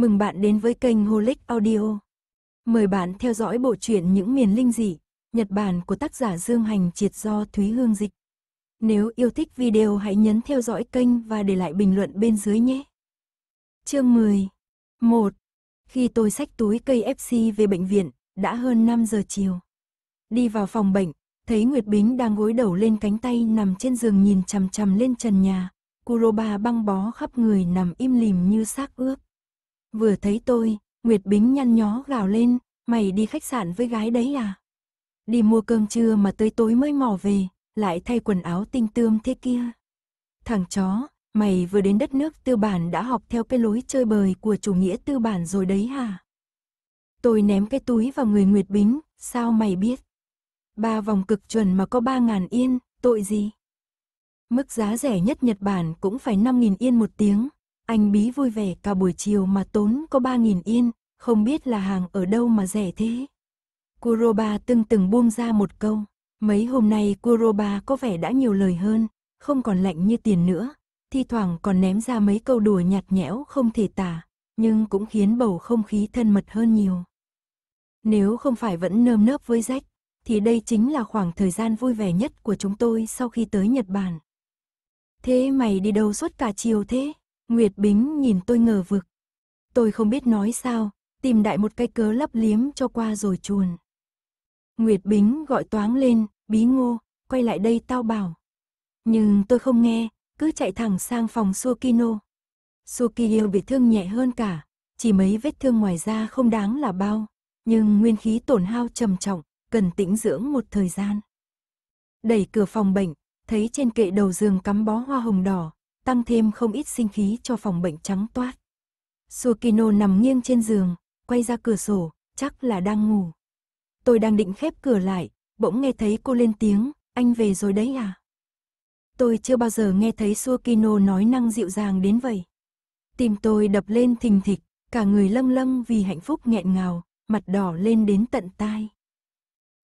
Mừng bạn đến với kênh Holic Audio. Mời bạn theo dõi bộ truyện Những miền linh dị, Nhật Bản của tác giả Dương Hành Triệt do Thúy Hương Dịch. Nếu yêu thích video hãy nhấn theo dõi kênh và để lại bình luận bên dưới nhé. Chương 10 1. Khi tôi xách túi cây FC về bệnh viện, đã hơn 5 giờ chiều. Đi vào phòng bệnh, thấy Nguyệt Bính đang gối đầu lên cánh tay nằm trên giường nhìn chằm chằm lên trần nhà. Kuroba băng bó khắp người nằm im lìm như xác ướp. Vừa thấy tôi, Nguyệt Bính nhăn nhó gào lên, mày đi khách sạn với gái đấy à? Đi mua cơm trưa mà tới tối mới mò về, lại thay quần áo tinh tươm thế kia. Thằng chó, mày vừa đến đất nước tư bản đã học theo cái lối chơi bời của chủ nghĩa tư bản rồi đấy hả? Tôi ném cái túi vào người Nguyệt Bính, sao mày biết? Ba vòng cực chuẩn mà có ba ngàn yên, tội gì? Mức giá rẻ nhất Nhật Bản cũng phải năm nghìn yên một tiếng, anh bí vui vẻ cả buổi chiều mà tốn có 3.000 yên, không biết là hàng ở đâu mà rẻ thế. Kuroba từng từng buông ra một câu. Mấy hôm nay Kuroba có vẻ đã nhiều lời hơn, không còn lạnh như tiền nữa. Thi thoảng còn ném ra mấy câu đùa nhạt nhẽo không thể tả, nhưng cũng khiến bầu không khí thân mật hơn nhiều. Nếu không phải vẫn nơm nớp với rách, thì đây chính là khoảng thời gian vui vẻ nhất của chúng tôi sau khi tới Nhật Bản. Thế mày đi đâu suốt cả chiều thế? Nguyệt Bính nhìn tôi ngờ vực. Tôi không biết nói sao, tìm đại một cái cớ lấp liếm cho qua rồi chuồn. Nguyệt Bính gọi toáng lên, bí ngô, quay lại đây tao bảo. Nhưng tôi không nghe, cứ chạy thẳng sang phòng Sukino. Sukiyo bị thương nhẹ hơn cả, chỉ mấy vết thương ngoài da không đáng là bao, nhưng nguyên khí tổn hao trầm trọng, cần tĩnh dưỡng một thời gian. Đẩy cửa phòng bệnh, thấy trên kệ đầu giường cắm bó hoa hồng đỏ, tăng thêm không ít sinh khí cho phòng bệnh trắng toát. Sukino nằm nghiêng trên giường, quay ra cửa sổ, chắc là đang ngủ. Tôi đang định khép cửa lại, bỗng nghe thấy cô lên tiếng, anh về rồi đấy à? Tôi chưa bao giờ nghe thấy Sukino nói năng dịu dàng đến vậy. Tim tôi đập lên thình thịch, cả người lâm lâm vì hạnh phúc nghẹn ngào, mặt đỏ lên đến tận tai.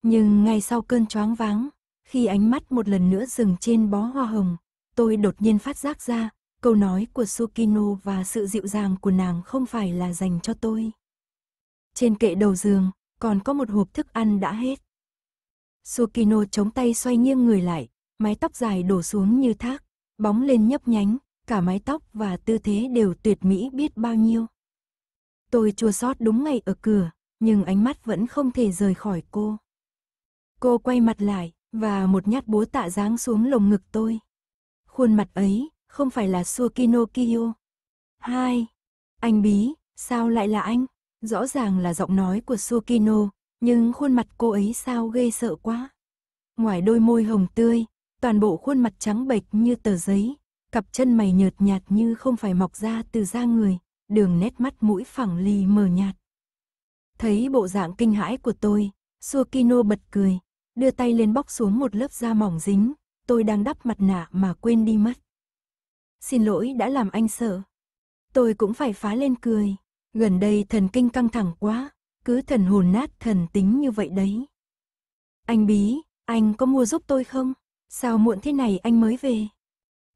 Nhưng ngay sau cơn choáng váng, khi ánh mắt một lần nữa dừng trên bó hoa hồng, tôi đột nhiên phát giác ra, câu nói của Sukino và sự dịu dàng của nàng không phải là dành cho tôi. Trên kệ đầu giường, còn có một hộp thức ăn đã hết. Sukino chống tay xoay nghiêng người lại, mái tóc dài đổ xuống như thác, bóng lên nhấp nhánh, cả mái tóc và tư thế đều tuyệt mỹ biết bao nhiêu. Tôi chua xót đúng ngày ở cửa, nhưng ánh mắt vẫn không thể rời khỏi cô. Cô quay mặt lại, và một nhát búa tạ giáng xuống lồng ngực tôi. Khuôn mặt ấy, không phải là Sukino Kiyo. Hai, anh bí, sao lại là anh? Rõ ràng là giọng nói của Sukino, nhưng khuôn mặt cô ấy sao ghê sợ quá. Ngoài đôi môi hồng tươi, toàn bộ khuôn mặt trắng bệch như tờ giấy, cặp chân mày nhợt nhạt như không phải mọc ra từ da người, đường nét mắt mũi phẳng lì mờ nhạt. Thấy bộ dạng kinh hãi của tôi, Sukino bật cười, đưa tay lên bóc xuống một lớp da mỏng dính, tôi đang đắp mặt nạ mà quên đi mất. Xin lỗi đã làm anh sợ. Tôi cũng phải phá lên cười. Gần đây thần kinh căng thẳng quá, cứ thần hồn nát thần tính như vậy đấy. Anh Bí, anh có mua giúp tôi không? Sao muộn thế này anh mới về?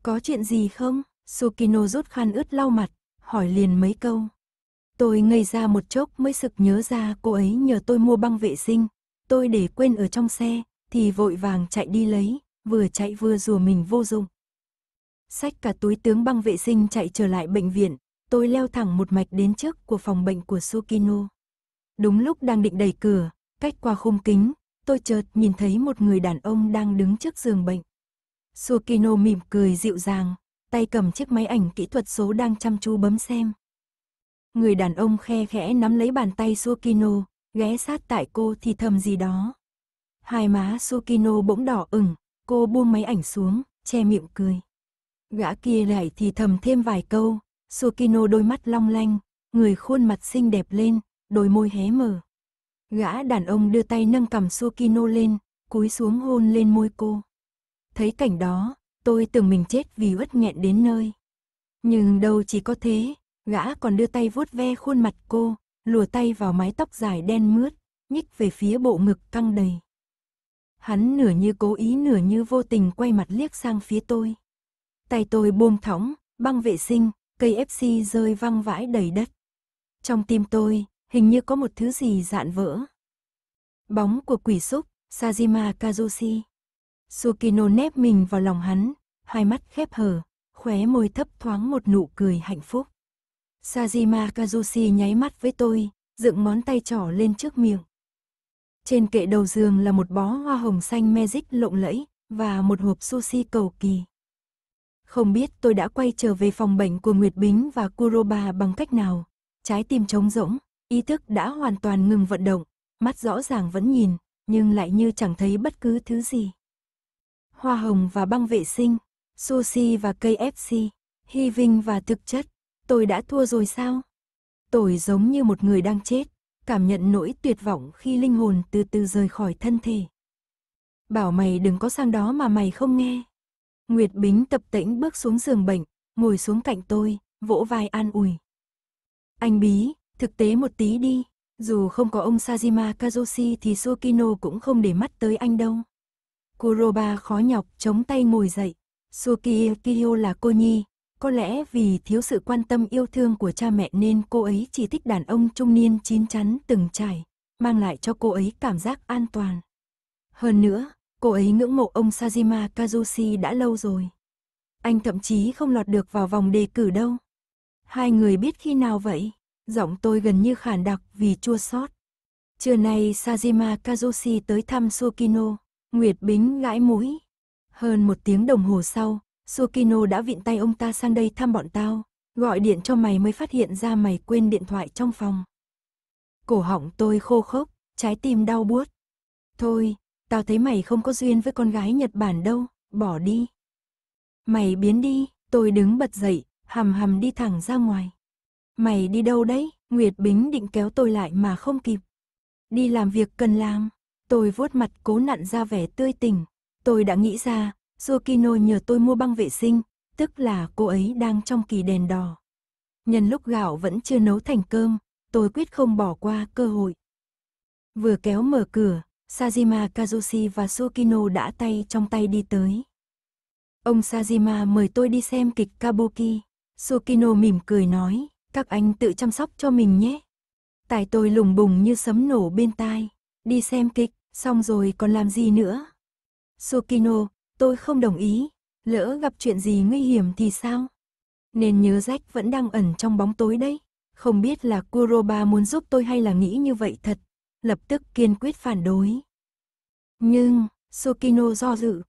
Có chuyện gì không? Sukino rút khăn ướt lau mặt, hỏi liền mấy câu. Tôi ngây ra một chốc mới sực nhớ ra cô ấy nhờ tôi mua băng vệ sinh. Tôi để quên ở trong xe, thì vội vàng chạy đi lấy, vừa chạy vừa rùa mình vô dụng. Xách cả túi tướng băng vệ sinh chạy trở lại bệnh viện, tôi leo thẳng một mạch đến trước của phòng bệnh của Sukino. Đúng lúc đang định đẩy cửa, cách qua khung kính, tôi chợt nhìn thấy một người đàn ông đang đứng trước giường bệnh. Sukino mỉm cười dịu dàng, tay cầm chiếc máy ảnh kỹ thuật số đang chăm chú bấm xem. Người đàn ông khe khẽ nắm lấy bàn tay Sukino, ghé sát tại cô thì thầm gì đó. Hai má Sukino bỗng đỏ ửng, Cô buông máy ảnh xuống, che miệng cười. Gã kia lại thì thầm thêm vài câu, Sukino đôi mắt long lanh, người khuôn mặt xinh đẹp lên, đôi môi hé mở. Gã đàn ông đưa tay nâng cầm Sukino lên, cúi xuống hôn lên môi cô. Thấy cảnh đó, tôi tưởng mình chết vì uất nghẹn đến nơi. Nhưng đâu chỉ có thế, gã còn đưa tay vuốt ve khuôn mặt cô, lùa tay vào mái tóc dài đen mướt, nhích về phía bộ ngực căng đầy. Hắn nửa như cố ý nửa như vô tình quay mặt liếc sang phía tôi. Tay tôi buông thõng, băng vệ sinh, cây FC rơi văng vãi đầy đất. Trong tim tôi, hình như có một thứ gì dạn vỡ. Bóng của quỷ súc, Sajima Kazushi. Sukino nép mình vào lòng hắn, hai mắt khép hờ, khóe môi thấp thoáng một nụ cười hạnh phúc. Sajima Kazushi nháy mắt với tôi, dựng món tay trỏ lên trước miệng. Trên kệ đầu giường là một bó hoa hồng xanh magic lộng lẫy và một hộp sushi cầu kỳ. Không biết tôi đã quay trở về phòng bệnh của Nguyệt Bính và Kuroba bằng cách nào. Trái tim trống rỗng, ý thức đã hoàn toàn ngừng vận động, mắt rõ ràng vẫn nhìn, nhưng lại như chẳng thấy bất cứ thứ gì. Hoa hồng và băng vệ sinh, sushi và cây FC, hy vinh và thực chất, tôi đã thua rồi sao? Tôi giống như một người đang chết, cảm nhận nỗi tuyệt vọng khi linh hồn từ từ rời khỏi thân thể. Bảo mày đừng có sang đó mà mày không nghe. Nguyệt Bính tập tĩnh bước xuống giường bệnh, ngồi xuống cạnh tôi, vỗ vai an ủi. Anh Bí, thực tế một tí đi, dù không có ông Sajima Kazushi thì Sukino cũng không để mắt tới anh đâu. Kuroba khó nhọc, chống tay ngồi dậy. Suki là cô nhi, có lẽ vì thiếu sự quan tâm yêu thương của cha mẹ nên cô ấy chỉ thích đàn ông trung niên chín chắn từng trải, mang lại cho cô ấy cảm giác an toàn. Hơn nữa, cô ấy ngưỡng mộ ông Sajima Kazushi đã lâu rồi. Anh thậm chí không lọt được vào vòng đề cử đâu. Hai người biết khi nào vậy? Giọng tôi gần như khản đặc vì chua xót. Trưa nay Sajima Kazushi tới thăm Sukino, Nguyệt Bính gãi mũi. Hơn một tiếng đồng hồ sau, Sukino đã vịn tay ông ta sang đây thăm bọn tao, gọi điện cho mày mới phát hiện ra mày quên điện thoại trong phòng. Cổ họng tôi khô khốc, trái tim đau buốt. Thôi, tao thấy mày không có duyên với con gái Nhật Bản đâu, bỏ đi. Mày biến đi, tôi đứng bật dậy, hầm hầm đi thẳng ra ngoài. Mày đi đâu đấy? Nguyệt Bính định kéo tôi lại mà không kịp. Đi làm việc cần làm. Tôi vuốt mặt cố nặn ra vẻ tươi tỉnh. Tôi đã nghĩ ra, Sukino nhờ tôi mua băng vệ sinh, tức là cô ấy đang trong kỳ đèn đỏ. Nhân lúc gạo vẫn chưa nấu thành cơm, tôi quyết không bỏ qua cơ hội. Vừa kéo mở cửa, Sajima Kazushi và Sukino đã tay trong tay đi tới. Ông Sajima mời tôi đi xem kịch Kabuki. Sukino mỉm cười nói, các anh tự chăm sóc cho mình nhé. Tại tôi lùng bùng như sấm nổ bên tai. Đi xem kịch, xong rồi còn làm gì nữa? Sukino, Tôi không đồng ý, lỡ gặp chuyện gì nguy hiểm thì sao? Nên nhớ rách vẫn đang ẩn trong bóng tối đấy. Không biết là Kuroba muốn giúp tôi hay là nghĩ như vậy thật, lập tức kiên quyết phản đối. Nhưng, Sokino do dự.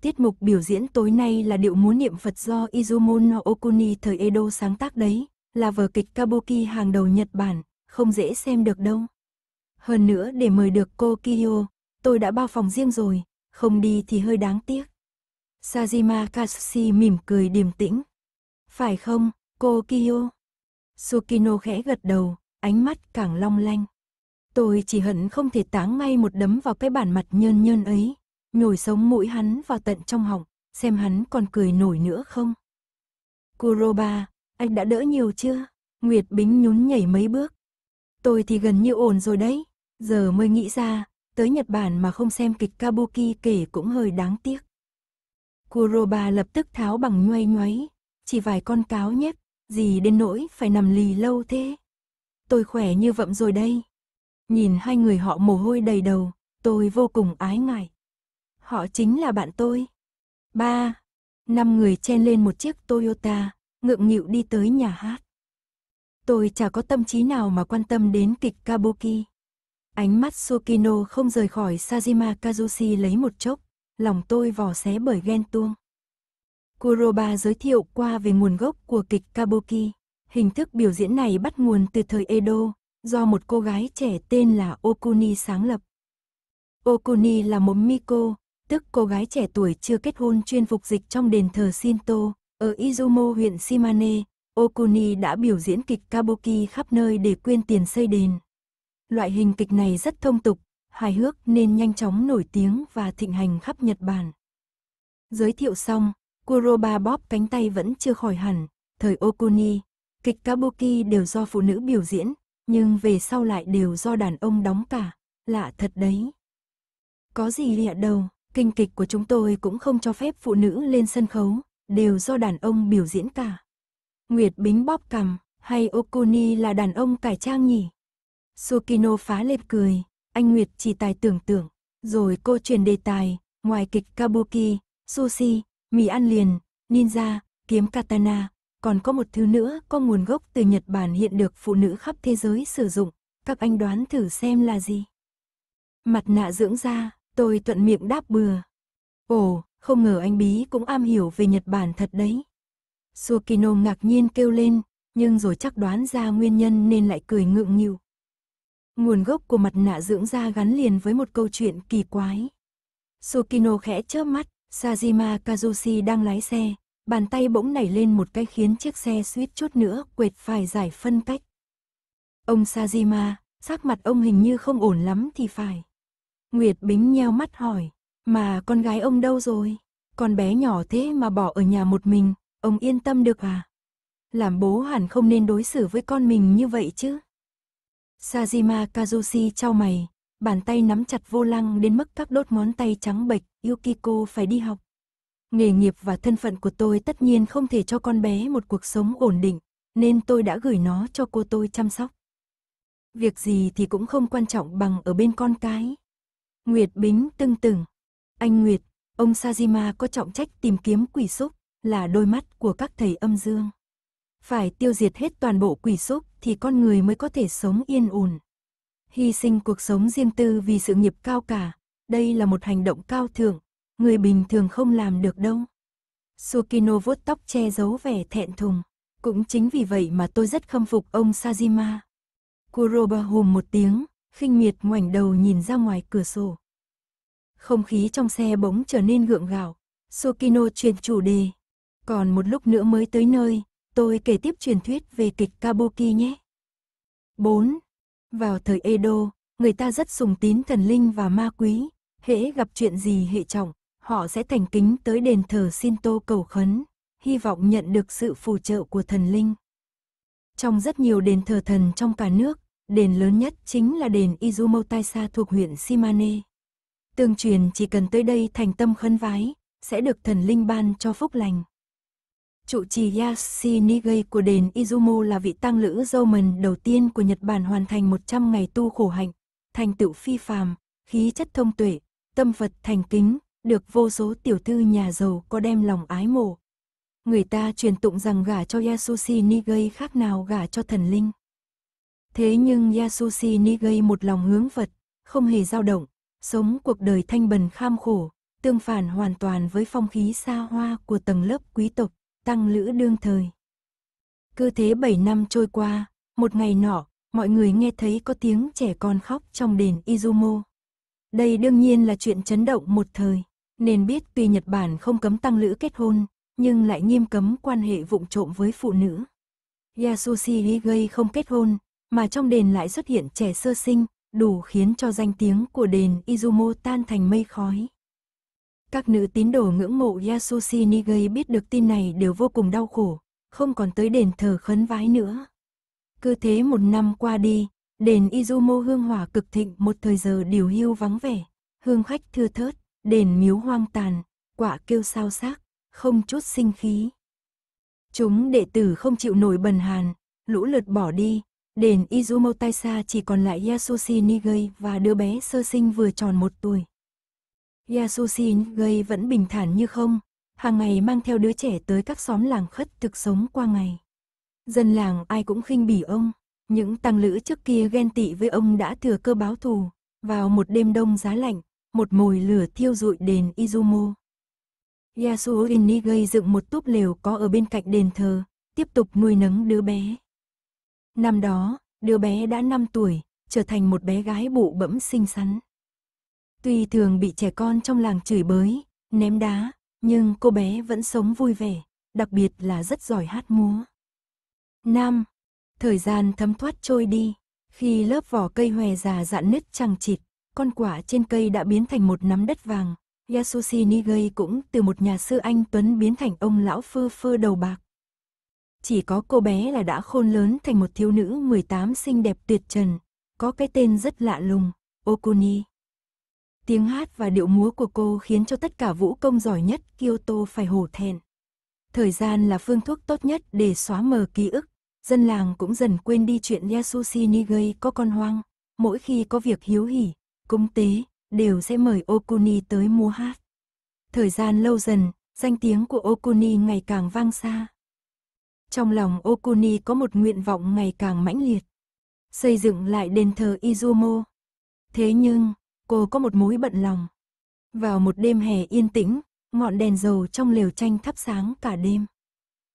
Tiết mục biểu diễn tối nay là điệu múa niệm Phật do Izumo no Okuni thời Edo sáng tác đấy, là vở kịch Kabuki hàng đầu Nhật Bản, không dễ xem được đâu. Hơn nữa để mời được cô Kiyo, tôi đã bao phòng riêng rồi, không đi thì hơi đáng tiếc. Sajima Katsushi mỉm cười điềm tĩnh. Phải không, cô Kiyo? Sukino khẽ gật đầu, ánh mắt càng long lanh. Tôi chỉ hận không thể táng ngay một đấm vào cái bản mặt nhơn nhơn ấy, nhồi sống mũi hắn vào tận trong họng, xem hắn còn cười nổi nữa không. Kuroba, anh đã đỡ nhiều chưa? Nguyệt Bính nhún nhảy mấy bước. Tôi thì gần như ổn rồi đấy, giờ mới nghĩ ra, tới Nhật Bản mà không xem kịch Kabuki kể cũng hơi đáng tiếc. Kuroba lập tức tháo bằng nhoay nhoáy, chỉ vài con cáo nhép, gì đến nỗi phải nằm lì lâu thế. Tôi khỏe như vậm rồi đây. Nhìn hai người họ mồ hôi đầy đầu, tôi vô cùng ái ngại. Họ chính là bạn tôi. Ba, năm người chen lên một chiếc Toyota, ngượng nghịu đi tới nhà hát. Tôi chả có tâm trí nào mà quan tâm đến kịch Kabuki. Ánh mắt Sukino không rời khỏi Sajima Kazushi lấy một chốc lòng tôi vò xé bởi ghen tuông. Kuroba giới thiệu qua về nguồn gốc của kịch Kabuki. Hình thức biểu diễn này bắt nguồn từ thời Edo, do một cô gái trẻ tên là Okuni sáng lập. Okuni là một Miko, tức cô gái trẻ tuổi chưa kết hôn chuyên phục dịch trong đền thờ Shinto, ở Izumo huyện Shimane, Okuni đã biểu diễn kịch Kabuki khắp nơi để quyên tiền xây đền. Loại hình kịch này rất thông tục, hài hước nên nhanh chóng nổi tiếng và thịnh hành khắp Nhật Bản. Giới thiệu xong, Kuroba bóp cánh tay vẫn chưa khỏi hẳn, thời Okuni, kịch Kabuki đều do phụ nữ biểu diễn, nhưng về sau lại đều do đàn ông đóng cả, lạ thật đấy. Có gì lịa đầu, kinh kịch của chúng tôi cũng không cho phép phụ nữ lên sân khấu, đều do đàn ông biểu diễn cả. Nguyệt Bính bóp cằm, hay Okuni là đàn ông cải trang nhỉ? Sukino phá lên cười, anh Nguyệt chỉ tài tưởng tượng, rồi cô chuyển đề tài, ngoài kịch kabuki, sushi, mì ăn liền, ninja, kiếm katana, còn có một thứ nữa có nguồn gốc từ Nhật Bản hiện được phụ nữ khắp thế giới sử dụng, các anh đoán thử xem là gì. Mặt nạ dưỡng da, tôi thuận miệng đáp bừa. Ồ, không ngờ anh Bí cũng am hiểu về Nhật Bản thật đấy. Sukino ngạc nhiên kêu lên, nhưng rồi chắc đoán ra nguyên nhân nên lại cười ngượng nghịu. Nguồn gốc của mặt nạ dưỡng da gắn liền với một câu chuyện kỳ quái. Sukino khẽ chớp mắt, Sajima Kazushi đang lái xe, bàn tay bỗng nảy lên một cái khiến chiếc xe suýt chút nữa quệt phải giải phân cách. Ông Sajima, sắc mặt ông hình như không ổn lắm thì phải. Nguyệt Bính nheo mắt hỏi, mà con gái ông đâu rồi? Con bé nhỏ thế mà bỏ ở nhà một mình, ông yên tâm được à? Làm bố hẳn không nên đối xử với con mình như vậy chứ. Sajima Kazushi trao mày, bàn tay nắm chặt vô lăng đến mức các đốt ngón tay trắng bệch, Yukiko phải đi học. Nghề nghiệp và thân phận của tôi tất nhiên không thể cho con bé một cuộc sống ổn định, nên tôi đã gửi nó cho cô tôi chăm sóc. Việc gì thì cũng không quan trọng bằng ở bên con cái. Nguyệt Bính tưng tửng. Anh Nguyệt, ông Sajima có trọng trách tìm kiếm quỷ xúc, là đôi mắt của các thầy âm dương phải tiêu diệt hết toàn bộ quỷ súc thì con người mới có thể sống yên ổn. Hy sinh cuộc sống riêng tư vì sự nghiệp cao cả, đây là một hành động cao thượng, người bình thường không làm được đâu. Sukino vuốt tóc che giấu vẻ thẹn thùng, cũng chính vì vậy mà tôi rất khâm phục ông Sajima. Kuroba hùm một tiếng, khinh miệt ngoảnh đầu nhìn ra ngoài cửa sổ. Không khí trong xe bỗng trở nên gượng gạo, Sukino truyền chủ đề. Còn một lúc nữa mới tới nơi, Tôi kể tiếp truyền thuyết về kịch Kabuki nhé. 4. Vào thời Edo, người ta rất sùng tín thần linh và ma quý, hễ gặp chuyện gì hệ trọng, họ sẽ thành kính tới đền thờ Shinto cầu khấn, hy vọng nhận được sự phù trợ của thần linh. Trong rất nhiều đền thờ thần trong cả nước, đền lớn nhất chính là đền Izumo Taisa thuộc huyện Shimane. Tương truyền chỉ cần tới đây thành tâm khấn vái, sẽ được thần linh ban cho phúc lành. Trụ trì Yashinigei của đền Izumo là vị tăng lữ Zomen đầu tiên của Nhật Bản hoàn thành 100 ngày tu khổ hạnh, thành tựu phi phàm, khí chất thông tuệ, tâm Phật thành kính, được vô số tiểu thư nhà giàu có đem lòng ái mộ. Người ta truyền tụng rằng gả cho Yasushi Nigai khác nào gả cho thần linh. Thế nhưng Yasushi Nigai một lòng hướng Phật, không hề dao động, sống cuộc đời thanh bần kham khổ, tương phản hoàn toàn với phong khí xa hoa của tầng lớp quý tộc tăng lữ đương thời. Cứ thế 7 năm trôi qua, một ngày nọ, mọi người nghe thấy có tiếng trẻ con khóc trong đền Izumo. Đây đương nhiên là chuyện chấn động một thời, nên biết tuy Nhật Bản không cấm tăng lữ kết hôn, nhưng lại nghiêm cấm quan hệ vụng trộm với phụ nữ. Yasushi Higai không kết hôn, mà trong đền lại xuất hiện trẻ sơ sinh, đủ khiến cho danh tiếng của đền Izumo tan thành mây khói. Các nữ tín đồ ngưỡng mộ Yasushi Nigei biết được tin này đều vô cùng đau khổ, không còn tới đền thờ khấn vái nữa. Cứ thế một năm qua đi, đền Izumo hương hỏa cực thịnh một thời giờ điều hưu vắng vẻ, hương khách thưa thớt, đền miếu hoang tàn, quả kêu sao xác, không chút sinh khí. Chúng đệ tử không chịu nổi bần hàn, lũ lượt bỏ đi, đền Izumo Taisa chỉ còn lại Yasushi Nigei và đứa bé sơ sinh vừa tròn một tuổi. Yasoshin gây vẫn bình thản như không, hàng ngày mang theo đứa trẻ tới các xóm làng khất thực sống qua ngày. Dân làng ai cũng khinh bỉ ông, những tăng lữ trước kia ghen tị với ông đã thừa cơ báo thù, vào một đêm đông giá lạnh, một mồi lửa thiêu rụi đền Izumo. Yasuo gây dựng một túp lều có ở bên cạnh đền thờ, tiếp tục nuôi nấng đứa bé. Năm đó, đứa bé đã 5 tuổi, trở thành một bé gái bụ bẫm xinh xắn. Tuy thường bị trẻ con trong làng chửi bới, ném đá, nhưng cô bé vẫn sống vui vẻ, đặc biệt là rất giỏi hát múa. Năm, Thời gian thấm thoát trôi đi, khi lớp vỏ cây hòe già dạn nứt trăng chịt, con quả trên cây đã biến thành một nắm đất vàng. Yasushi Nigei cũng từ một nhà sư anh Tuấn biến thành ông lão phơ phơ đầu bạc. Chỉ có cô bé là đã khôn lớn thành một thiếu nữ 18 xinh đẹp tuyệt trần, có cái tên rất lạ lùng, Okuni. Tiếng hát và điệu múa của cô khiến cho tất cả vũ công giỏi nhất Kyoto phải hổ thẹn. Thời gian là phương thuốc tốt nhất để xóa mờ ký ức. Dân làng cũng dần quên đi chuyện Yasushi Nigei có con hoang. Mỗi khi có việc hiếu hỉ, cúng tế, đều sẽ mời Okuni tới múa hát. Thời gian lâu dần, danh tiếng của Okuni ngày càng vang xa. Trong lòng Okuni có một nguyện vọng ngày càng mãnh liệt. Xây dựng lại đền thờ Izumo. Thế nhưng, cô có một mối bận lòng. Vào một đêm hè yên tĩnh, ngọn đèn dầu trong lều tranh thắp sáng cả đêm.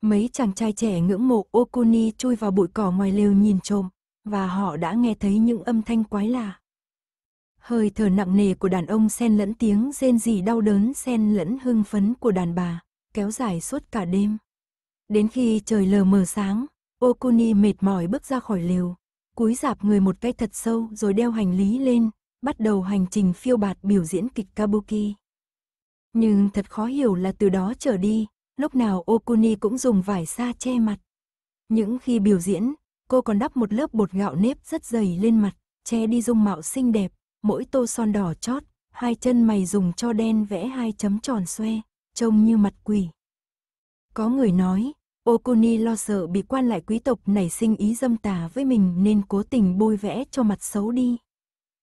Mấy chàng trai trẻ ngưỡng mộ Okuni chui vào bụi cỏ ngoài lều nhìn trộm, và họ đã nghe thấy những âm thanh quái lạ. Hơi thở nặng nề của đàn ông xen lẫn tiếng rên rỉ đau đớn xen lẫn hưng phấn của đàn bà, kéo dài suốt cả đêm. Đến khi trời lờ mờ sáng, Okuni mệt mỏi bước ra khỏi lều, cúi dạp người một cái thật sâu rồi đeo hành lý lên, bắt đầu hành trình phiêu bạt biểu diễn kịch Kabuki. Nhưng thật khó hiểu là từ đó trở đi, lúc nào Okuni cũng dùng vải sa che mặt. Những khi biểu diễn, cô còn đắp một lớp bột gạo nếp rất dày lên mặt, che đi dung mạo xinh đẹp, mỗi tô son đỏ chót, hai chân mày dùng cho đen vẽ hai chấm tròn xoe, trông như mặt quỷ. Có người nói, Okuni lo sợ bị quan lại quý tộc nảy sinh ý dâm tà với mình nên cố tình bôi vẽ cho mặt xấu đi.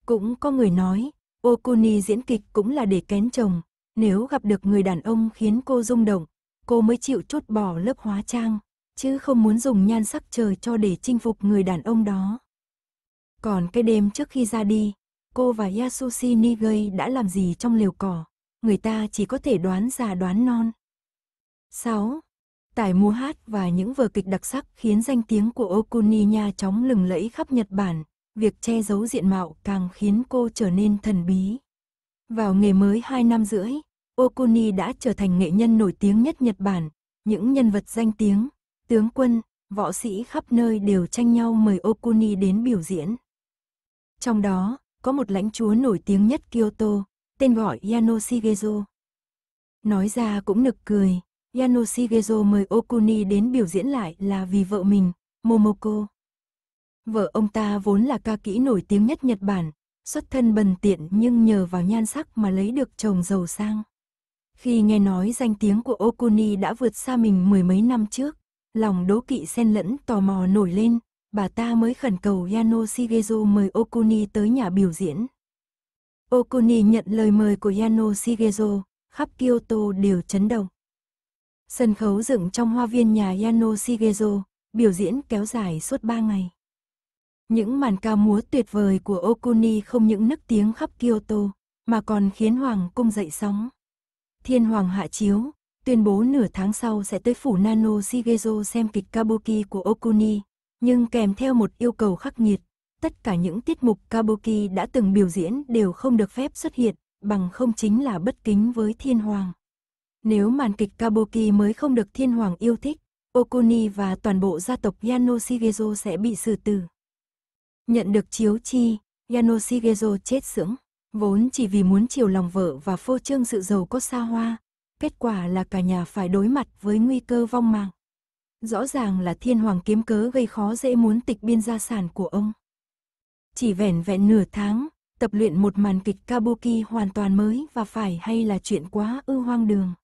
Cũng có người nói, Okuni diễn kịch cũng là để kén chồng, nếu gặp được người đàn ông khiến cô rung động, cô mới chịu chốt bỏ lớp hóa trang, chứ không muốn dùng nhan sắc trời cho để chinh phục người đàn ông đó. Còn cái đêm trước khi ra đi, cô và Yasushi Nigei đã làm gì trong liều cỏ, người ta chỉ có thể đoán già đoán non. 6. Tài múa hát và những vở kịch đặc sắc khiến danh tiếng của Okuni nha chóng lừng lẫy khắp Nhật Bản, việc che giấu diện mạo càng khiến cô trở nên thần bí. Vào nghề mới 2 năm rưỡi, Okuni đã trở thành nghệ nhân nổi tiếng nhất Nhật Bản. Những nhân vật danh tiếng, tướng quân, võ sĩ khắp nơi đều tranh nhau mời Okuni đến biểu diễn. Trong đó, có một lãnh chúa nổi tiếng nhất Kyoto, tên gọi Yanoshigezo. Nói ra cũng nực cười, Yanoshigezo mời Okuni đến biểu diễn lại là vì vợ mình, Momoko. Vợ ông ta vốn là ca kỹ nổi tiếng nhất Nhật Bản, xuất thân bần tiện nhưng nhờ vào nhan sắc mà lấy được chồng giàu sang. Khi nghe nói danh tiếng của Okuni đã vượt xa mình mười mấy năm trước, lòng đố kỵ xen lẫn tò mò nổi lên, bà ta mới khẩn cầu Yano Shigezo mời Okuni tới nhà biểu diễn. Okuni nhận lời mời của Yano Shigezo, khắp Kyoto đều chấn động. Sân khấu dựng trong hoa viên nhà Yano Shigezo, biểu diễn kéo dài suốt ba ngày. Những màn ca múa tuyệt vời của Okuni không những nức tiếng khắp Kyoto, mà còn khiến Hoàng cung dậy sóng. Thiên Hoàng hạ chiếu, tuyên bố nửa tháng sau sẽ tới phủ Nano Shigezo xem kịch Kabuki của Okuni, nhưng kèm theo một yêu cầu khắc nghiệt, tất cả những tiết mục Kabuki đã từng biểu diễn đều không được phép xuất hiện, bằng không chính là bất kính với Thiên Hoàng. Nếu màn kịch Kabuki mới không được Thiên Hoàng yêu thích, Okuni và toàn bộ gia tộc Yano Shigezo sẽ bị xử tử. Nhận được chiếu chi, Yanoshigezo chết sững, vốn chỉ vì muốn chiều lòng vợ và phô trương sự giàu có xa hoa, kết quả là cả nhà phải đối mặt với nguy cơ vong mạng. Rõ ràng là thiên hoàng kiếm cớ gây khó dễ muốn tịch biên gia sản của ông. Chỉ vẻn vẹn nửa tháng, tập luyện một màn kịch kabuki hoàn toàn mới và phải hay là chuyện quá ư hoang đường.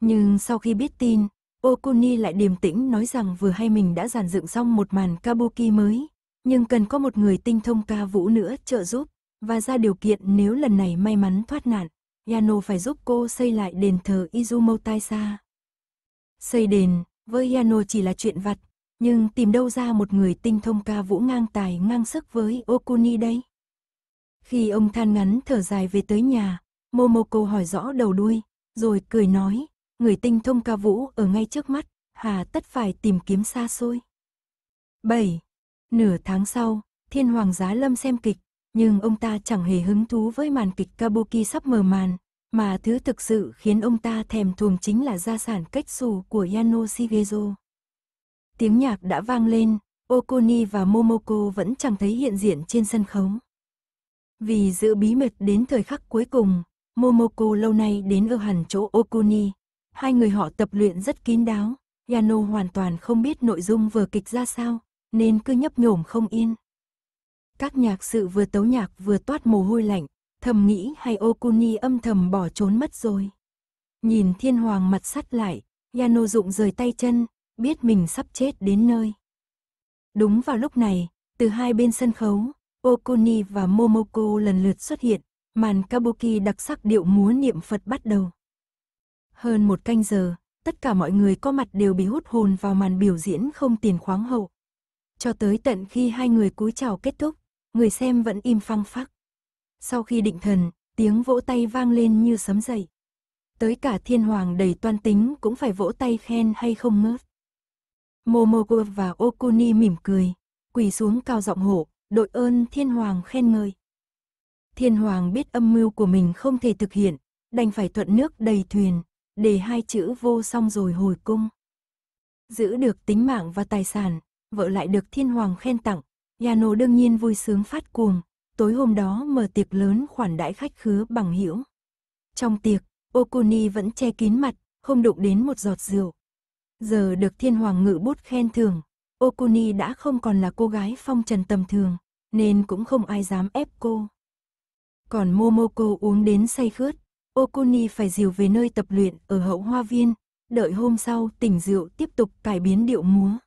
Nhưng sau khi biết tin, Okuni lại điềm tĩnh nói rằng vừa hay mình đã giàn dựng xong một màn kabuki mới, nhưng cần có một người tinh thông ca vũ nữa trợ giúp, và ra điều kiện nếu lần này may mắn thoát nạn, Yano phải giúp cô xây lại đền thờ Izumo Taisa. Xây đền, với Yano chỉ là chuyện vặt, nhưng tìm đâu ra một người tinh thông ca vũ ngang tài ngang sức với Okuni đây? Khi ông than ngắn thở dài về tới nhà, Momoko hỏi rõ đầu đuôi, rồi cười nói, người tinh thông ca vũ ở ngay trước mắt, hà tất phải tìm kiếm xa xôi. 7. Nửa tháng sau, thiên hoàng giá lâm xem kịch, nhưng ông ta chẳng hề hứng thú với màn kịch Kabuki sắp mờ màn, mà thứ thực sự khiến ông ta thèm thuồng chính là gia sản cách xù của Yano Shigezo. Tiếng nhạc đã vang lên, Okuni và Momoko vẫn chẳng thấy hiện diện trên sân khấu. Vì giữ bí mật đến thời khắc cuối cùng, Momoko lâu nay đến ở hẳn chỗ Okuni. Hai người họ tập luyện rất kín đáo, Yano hoàn toàn không biết nội dung vở kịch ra sao, nên cứ nhấp nhổm không yên. Các nhạc sự vừa tấu nhạc vừa toát mồ hôi lạnh, thầm nghĩ hay Okuni âm thầm bỏ trốn mất rồi. Nhìn thiên hoàng mặt sắt lại, Yano dụng rời tay chân, biết mình sắp chết đến nơi. Đúng vào lúc này, từ hai bên sân khấu, Okuni và Momoko lần lượt xuất hiện, màn kabuki đặc sắc điệu múa niệm Phật bắt đầu. Hơn một canh giờ, tất cả mọi người có mặt đều bị hút hồn vào màn biểu diễn không tiền khoáng hậu. Cho tới tận khi hai người cúi chào kết thúc, người xem vẫn im phăng phắc. Sau khi định thần, tiếng vỗ tay vang lên như sấm dậy. Tới cả thiên hoàng đầy toan tính cũng phải vỗ tay khen hay không ngớt. Momoko và Okuni mỉm cười, quỳ xuống cao giọng hổ, đội ơn thiên hoàng khen ngợi. Thiên hoàng biết âm mưu của mình không thể thực hiện, đành phải thuận nước đầy thuyền, để hai chữ vô xong rồi hồi cung. Giữ được tính mạng và tài sản, vợ lại được thiên hoàng khen tặng. Yano đương nhiên vui sướng phát cuồng, tối hôm đó mở tiệc lớn khoản đãi khách khứa bằng hữu Trong tiệc, Okuni vẫn che kín mặt, không đụng đến một giọt rượu. Giờ được thiên hoàng ngự bút khen thưởng, Okuni đã không còn là cô gái phong trần tầm thường, nên cũng không ai dám ép cô. Còn Momoko uống đến say khướt, Okuni phải dìu về nơi tập luyện ở hậu hoa viên, đợi hôm sau tỉnh rượu tiếp tục cải biến điệu múa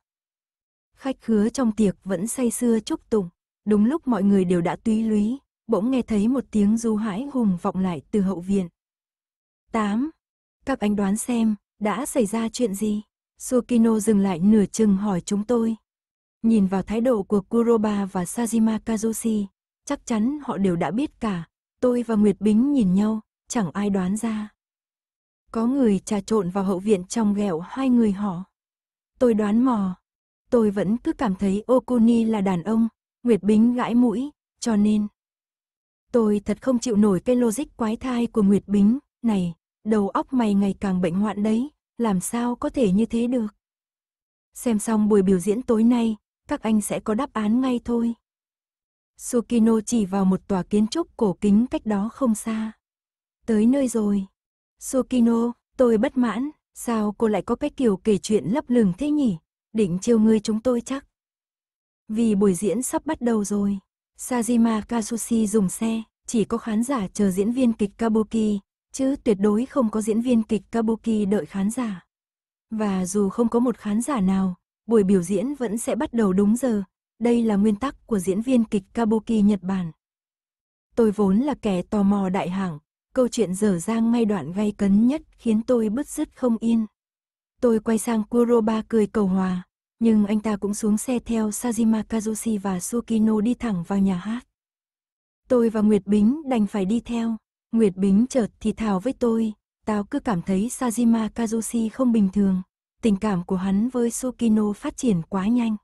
khách khứa trong tiệc vẫn say sưa chúc tụng. Đúng lúc mọi người đều đã túy lúy, bỗng nghe thấy một tiếng du hãi hùng vọng lại từ hậu viện. 8. Các anh đoán xem, đã xảy ra chuyện gì? Sukino dừng lại nửa chừng hỏi chúng tôi. Nhìn vào thái độ của Kuroba và Sajima Kazushi, chắc chắn họ đều đã biết cả. Tôi và Nguyệt Bính nhìn nhau, chẳng ai đoán ra. Có người trà trộn vào hậu viện trong ghẹo hai người họ. Tôi đoán mò, tôi vẫn cứ cảm thấy Okuni là đàn ông, Nguyệt Bính gãi mũi, cho nên. Tôi thật không chịu nổi cái logic quái thai của Nguyệt Bính, này, đầu óc mày ngày càng bệnh hoạn đấy, làm sao có thể như thế được. Xem xong buổi biểu diễn tối nay, các anh sẽ có đáp án ngay thôi. Sukino chỉ vào một tòa kiến trúc cổ kính cách đó không xa. Tới nơi rồi. Sukino, tôi bất mãn, sao cô lại có cái kiểu kể chuyện lấp lửng thế nhỉ? định chiêu ngươi chúng tôi chắc. Vì buổi diễn sắp bắt đầu rồi, Sajima Kasushi dùng xe, chỉ có khán giả chờ diễn viên kịch Kabuki, chứ tuyệt đối không có diễn viên kịch Kabuki đợi khán giả. Và dù không có một khán giả nào, buổi biểu diễn vẫn sẽ bắt đầu đúng giờ. Đây là nguyên tắc của diễn viên kịch Kabuki Nhật Bản. Tôi vốn là kẻ tò mò đại hạng câu chuyện dở dang ngay đoạn gay cấn nhất khiến tôi bứt rứt không yên. Tôi quay sang Kuroba cười cầu hòa, nhưng anh ta cũng xuống xe theo Sajima Kazushi và Sukino đi thẳng vào nhà hát. Tôi và Nguyệt Bính đành phải đi theo. Nguyệt Bính chợt thì thào với tôi, tao cứ cảm thấy Sajima Kazushi không bình thường. Tình cảm của hắn với Sukino phát triển quá nhanh.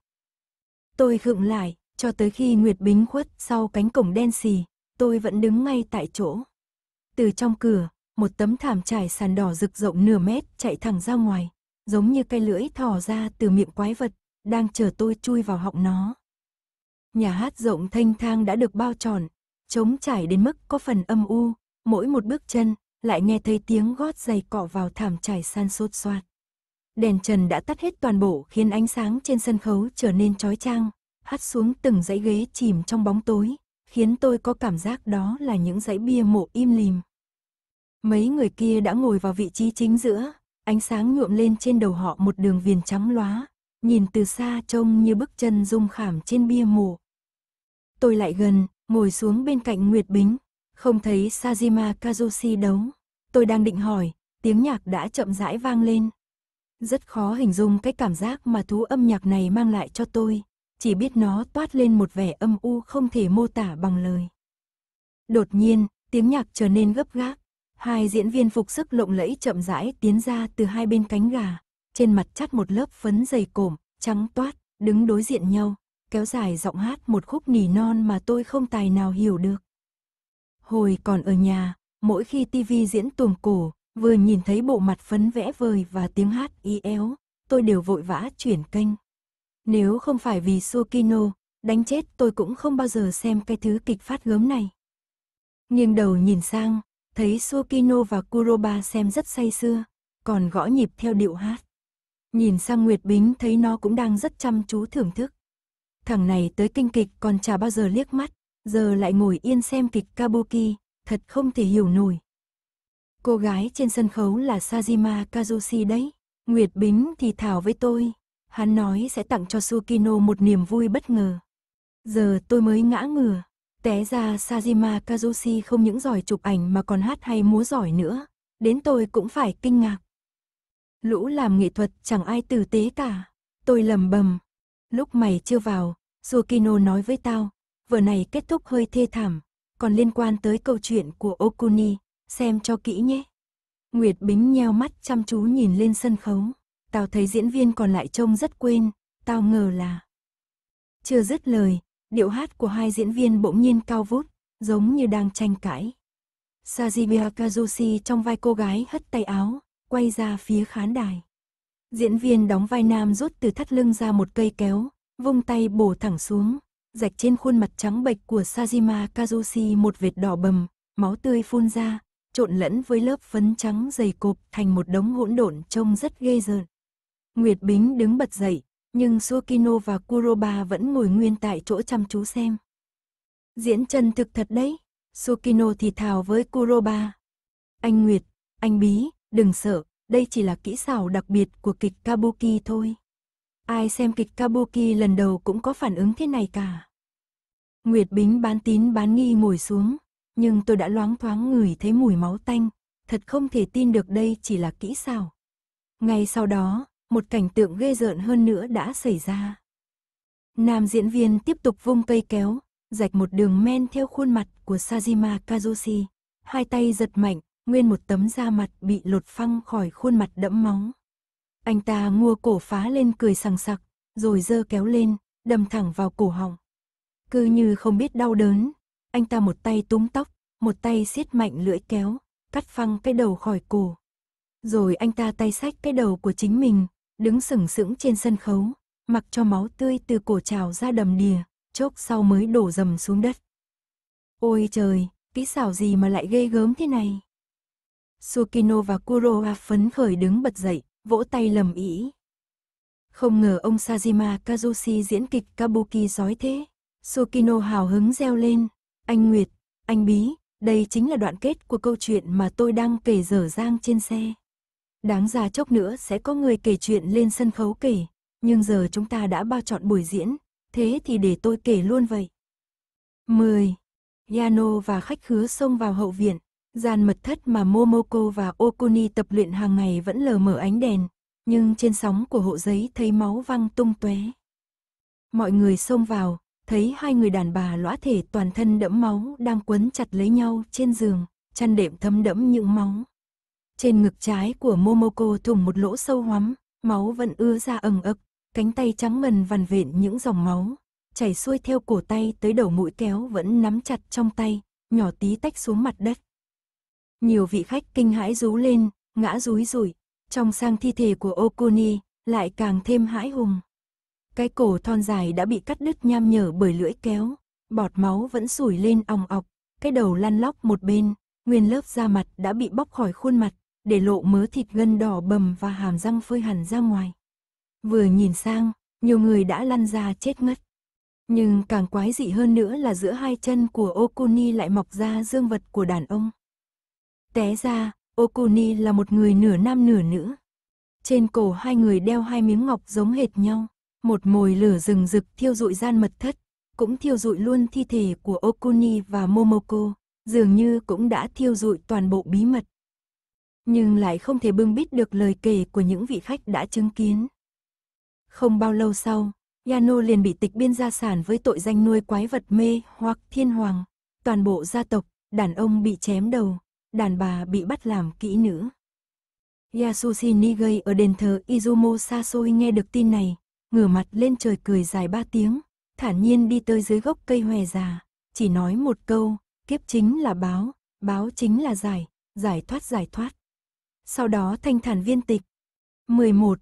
Tôi khựng lại, cho tới khi Nguyệt Bính khuất sau cánh cổng đen xì, tôi vẫn đứng ngay tại chỗ. Từ trong cửa, một tấm thảm trải sàn đỏ rực rộng nửa mét chạy thẳng ra ngoài, giống như cây lưỡi thỏ ra từ miệng quái vật, đang chờ tôi chui vào họng nó. Nhà hát rộng thanh thang đã được bao tròn, trống trải đến mức có phần âm u, mỗi một bước chân lại nghe thấy tiếng gót giày cọ vào thảm trải san sốt soạt. Đèn trần đã tắt hết toàn bộ khiến ánh sáng trên sân khấu trở nên chói chang, Hát xuống từng dãy ghế chìm trong bóng tối, khiến tôi có cảm giác đó là những dãy bia mộ im lìm. Mấy người kia đã ngồi vào vị trí chính giữa, Ánh sáng nhuộm lên trên đầu họ một đường viền trắng lóa, nhìn từ xa trông như bức chân dung khảm trên bia mộ. Tôi lại gần, ngồi xuống bên cạnh Nguyệt Bính, không thấy Sajima Kazushi đấu. Tôi đang định hỏi, tiếng nhạc đã chậm rãi vang lên. Rất khó hình dung cái cảm giác mà thú âm nhạc này mang lại cho tôi, chỉ biết nó toát lên một vẻ âm u không thể mô tả bằng lời. Đột nhiên, tiếng nhạc trở nên gấp gáp, Hai diễn viên phục sức lộng lẫy chậm rãi tiến ra từ hai bên cánh gà, trên mặt chắt một lớp phấn dày cổm, trắng toát, đứng đối diện nhau, kéo dài giọng hát một khúc nỉ non mà tôi không tài nào hiểu được. Hồi còn ở nhà, mỗi khi tivi diễn tuồng cổ, vừa nhìn thấy bộ mặt phấn vẽ vời và tiếng hát y éo, tôi đều vội vã chuyển kênh. Nếu không phải vì Sukino, đánh chết tôi cũng không bao giờ xem cái thứ kịch phát gớm này. Nghiêng đầu nhìn sang, Thấy Sukino và Kuroba xem rất say sưa, còn gõ nhịp theo điệu hát. Nhìn sang Nguyệt Bính thấy nó cũng đang rất chăm chú thưởng thức. Thằng này tới kinh kịch còn chả bao giờ liếc mắt, giờ lại ngồi yên xem kịch Kabuki, thật không thể hiểu nổi. Cô gái trên sân khấu là Sajima Kazushi đấy, Nguyệt Bính thì thảo với tôi, hắn nói sẽ tặng cho Sukino một niềm vui bất ngờ. Giờ tôi mới ngã ngửa. Té ra Sajima Kazushi không những giỏi chụp ảnh mà còn hát hay múa giỏi nữa, đến tôi cũng phải kinh ngạc. Lũ làm nghệ thuật chẳng ai tử tế cả, tôi lầm bầm. Lúc mày chưa vào, Sukino nói với tao, vừa này kết thúc hơi thê thảm, còn liên quan tới câu chuyện của Okuni, xem cho kỹ nhé. Nguyệt Bính nheo mắt chăm chú nhìn lên sân khấu, tao thấy diễn viên còn lại trông rất quên, tao ngờ là... Chưa dứt lời, điệu hát của hai diễn viên bỗng nhiên cao vút, giống như đang tranh cãi. Sajibiya Kazushi trong vai cô gái hất tay áo, quay ra phía khán đài. Diễn viên đóng vai nam rút từ thắt lưng ra một cây kéo, vung tay bổ thẳng xuống, rạch trên khuôn mặt trắng bệch của Sajima Kazushi một vệt đỏ bầm, máu tươi phun ra, trộn lẫn với lớp phấn trắng dày cộp thành một đống hỗn độn trông rất ghê rợn. Nguyệt Bính đứng bật dậy, nhưng Sukino và Kuroba vẫn ngồi nguyên tại chỗ chăm chú xem. Diễn chân thực thật đấy, Sukino thì thào với Kuroba. Anh Nguyệt, anh Bí, đừng sợ, đây chỉ là kỹ xảo đặc biệt của kịch Kabuki thôi. Ai xem kịch Kabuki lần đầu cũng có phản ứng thế này cả. Nguyệt Bính bán tín bán nghi ngồi xuống, nhưng tôi đã loáng thoáng ngửi thấy mùi máu tanh, thật không thể tin được đây chỉ là kỹ xảo. Ngay sau đó, một cảnh tượng ghê rợn hơn nữa đã xảy ra. Nam diễn viên tiếp tục vung cây kéo, rạch một đường men theo khuôn mặt của Sajima Kazushi. Hai tay giật mạnh, nguyên một tấm da mặt bị lột phăng khỏi khuôn mặt đẫm máu. Anh ta ngua cổ phá lên cười sằng sặc, rồi dơ kéo lên, đâm thẳng vào cổ họng. Cứ như không biết đau đớn, anh ta một tay túm tóc, một tay siết mạnh lưỡi kéo, cắt phăng cái đầu khỏi cổ. Rồi anh ta tay sách cái đầu của chính mình, đứng sừng sững trên sân khấu, mặc cho máu tươi từ cổ trào ra đầm đìa, chốc sau mới đổ dầm xuống đất. Ôi trời, kỹ xảo gì mà lại ghê gớm thế này? Sukino và Kuroa phấn khởi đứng bật dậy, vỗ tay lầm ý. Không ngờ ông Sajima Kazushi diễn kịch Kabuki giói thế. Sukino hào hứng reo lên. Anh Nguyệt, anh Bí, đây chính là đoạn kết của câu chuyện mà tôi đang kể dở dang trên xe. Đáng ra chốc nữa sẽ có người kể chuyện lên sân khấu kể, nhưng giờ chúng ta đã bao chọn buổi diễn, thế thì để tôi kể luôn vậy. 10. Yano và khách khứa xông vào hậu viện, gian mật thất mà Momoko và Okuni tập luyện hàng ngày vẫn lờ mở ánh đèn, nhưng trên sóng của hộ giấy thấy máu văng tung tóe. Mọi người xông vào, thấy hai người đàn bà lõa thể toàn thân đẫm máu đang quấn chặt lấy nhau trên giường, chăn đệm thấm đẫm những máu. Trên ngực trái của Momoko thủng một lỗ sâu hoắm, máu vẫn ứa ra ầm ực, cánh tay trắng mần vằn vện những dòng máu, chảy xuôi theo cổ tay tới đầu mũi kéo vẫn nắm chặt trong tay, nhỏ tí tách xuống mặt đất. Nhiều vị khách kinh hãi rú lên, ngã rúi rủi, trong sang thi thể của Okuni lại càng thêm hãi hùng. Cái cổ thon dài đã bị cắt đứt nham nhở bởi lưỡi kéo, bọt máu vẫn sủi lên ong ọc, cái đầu lăn lóc một bên, nguyên lớp da mặt đã bị bóc khỏi khuôn mặt, để lộ mớ thịt gân đỏ bầm và hàm răng phơi hẳn ra ngoài. Vừa nhìn sang, nhiều người đã lăn ra chết ngất. Nhưng càng quái dị hơn nữa là giữa hai chân của Okuni lại mọc ra dương vật của đàn ông. Té ra, Okuni là một người nửa nam nửa nữ. Trên cổ hai người đeo hai miếng ngọc giống hệt nhau, một mồi lửa rừng rực thiêu dụi gian mật thất, cũng thiêu dụi luôn thi thể của Okuni và Momoko, dường như cũng đã thiêu dụi toàn bộ bí mật nhưng lại không thể bưng bít được lời kể của những vị khách đã chứng kiến. Không bao lâu sau, Yano liền bị tịch biên gia sản với tội danh nuôi quái vật mê hoặc thiên hoàng. Toàn bộ gia tộc, đàn ông bị chém đầu, đàn bà bị bắt làm kỹ nữ. Yasushi Nigei ở đền thờ Izumo Sasoi nghe được tin này, ngửa mặt lên trời cười dài ba tiếng, thản nhiên đi tới dưới gốc cây hòe già, chỉ nói một câu, kiếp chính là báo, báo chính là giải, giải thoát giải thoát sau đó thanh thản viên tịch. 11.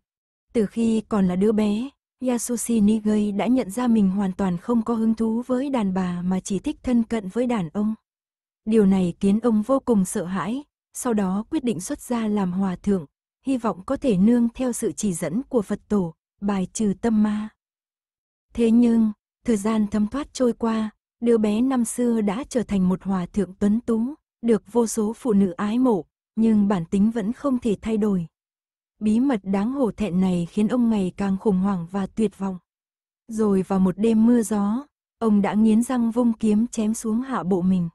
Từ khi còn là đứa bé, Yasushi Nigei đã nhận ra mình hoàn toàn không có hứng thú với đàn bà mà chỉ thích thân cận với đàn ông. Điều này khiến ông vô cùng sợ hãi, sau đó quyết định xuất gia làm hòa thượng, hy vọng có thể nương theo sự chỉ dẫn của Phật tổ, bài trừ tâm ma. Thế nhưng, thời gian thấm thoát trôi qua, đứa bé năm xưa đã trở thành một hòa thượng tuấn tú, được vô số phụ nữ ái mộ, nhưng bản tính vẫn không thể thay đổi. Bí mật đáng hổ thẹn này khiến ông ngày càng khủng hoảng và tuyệt vọng. Rồi vào một đêm mưa gió, ông đã nghiến răng vung kiếm chém xuống hạ bộ mình.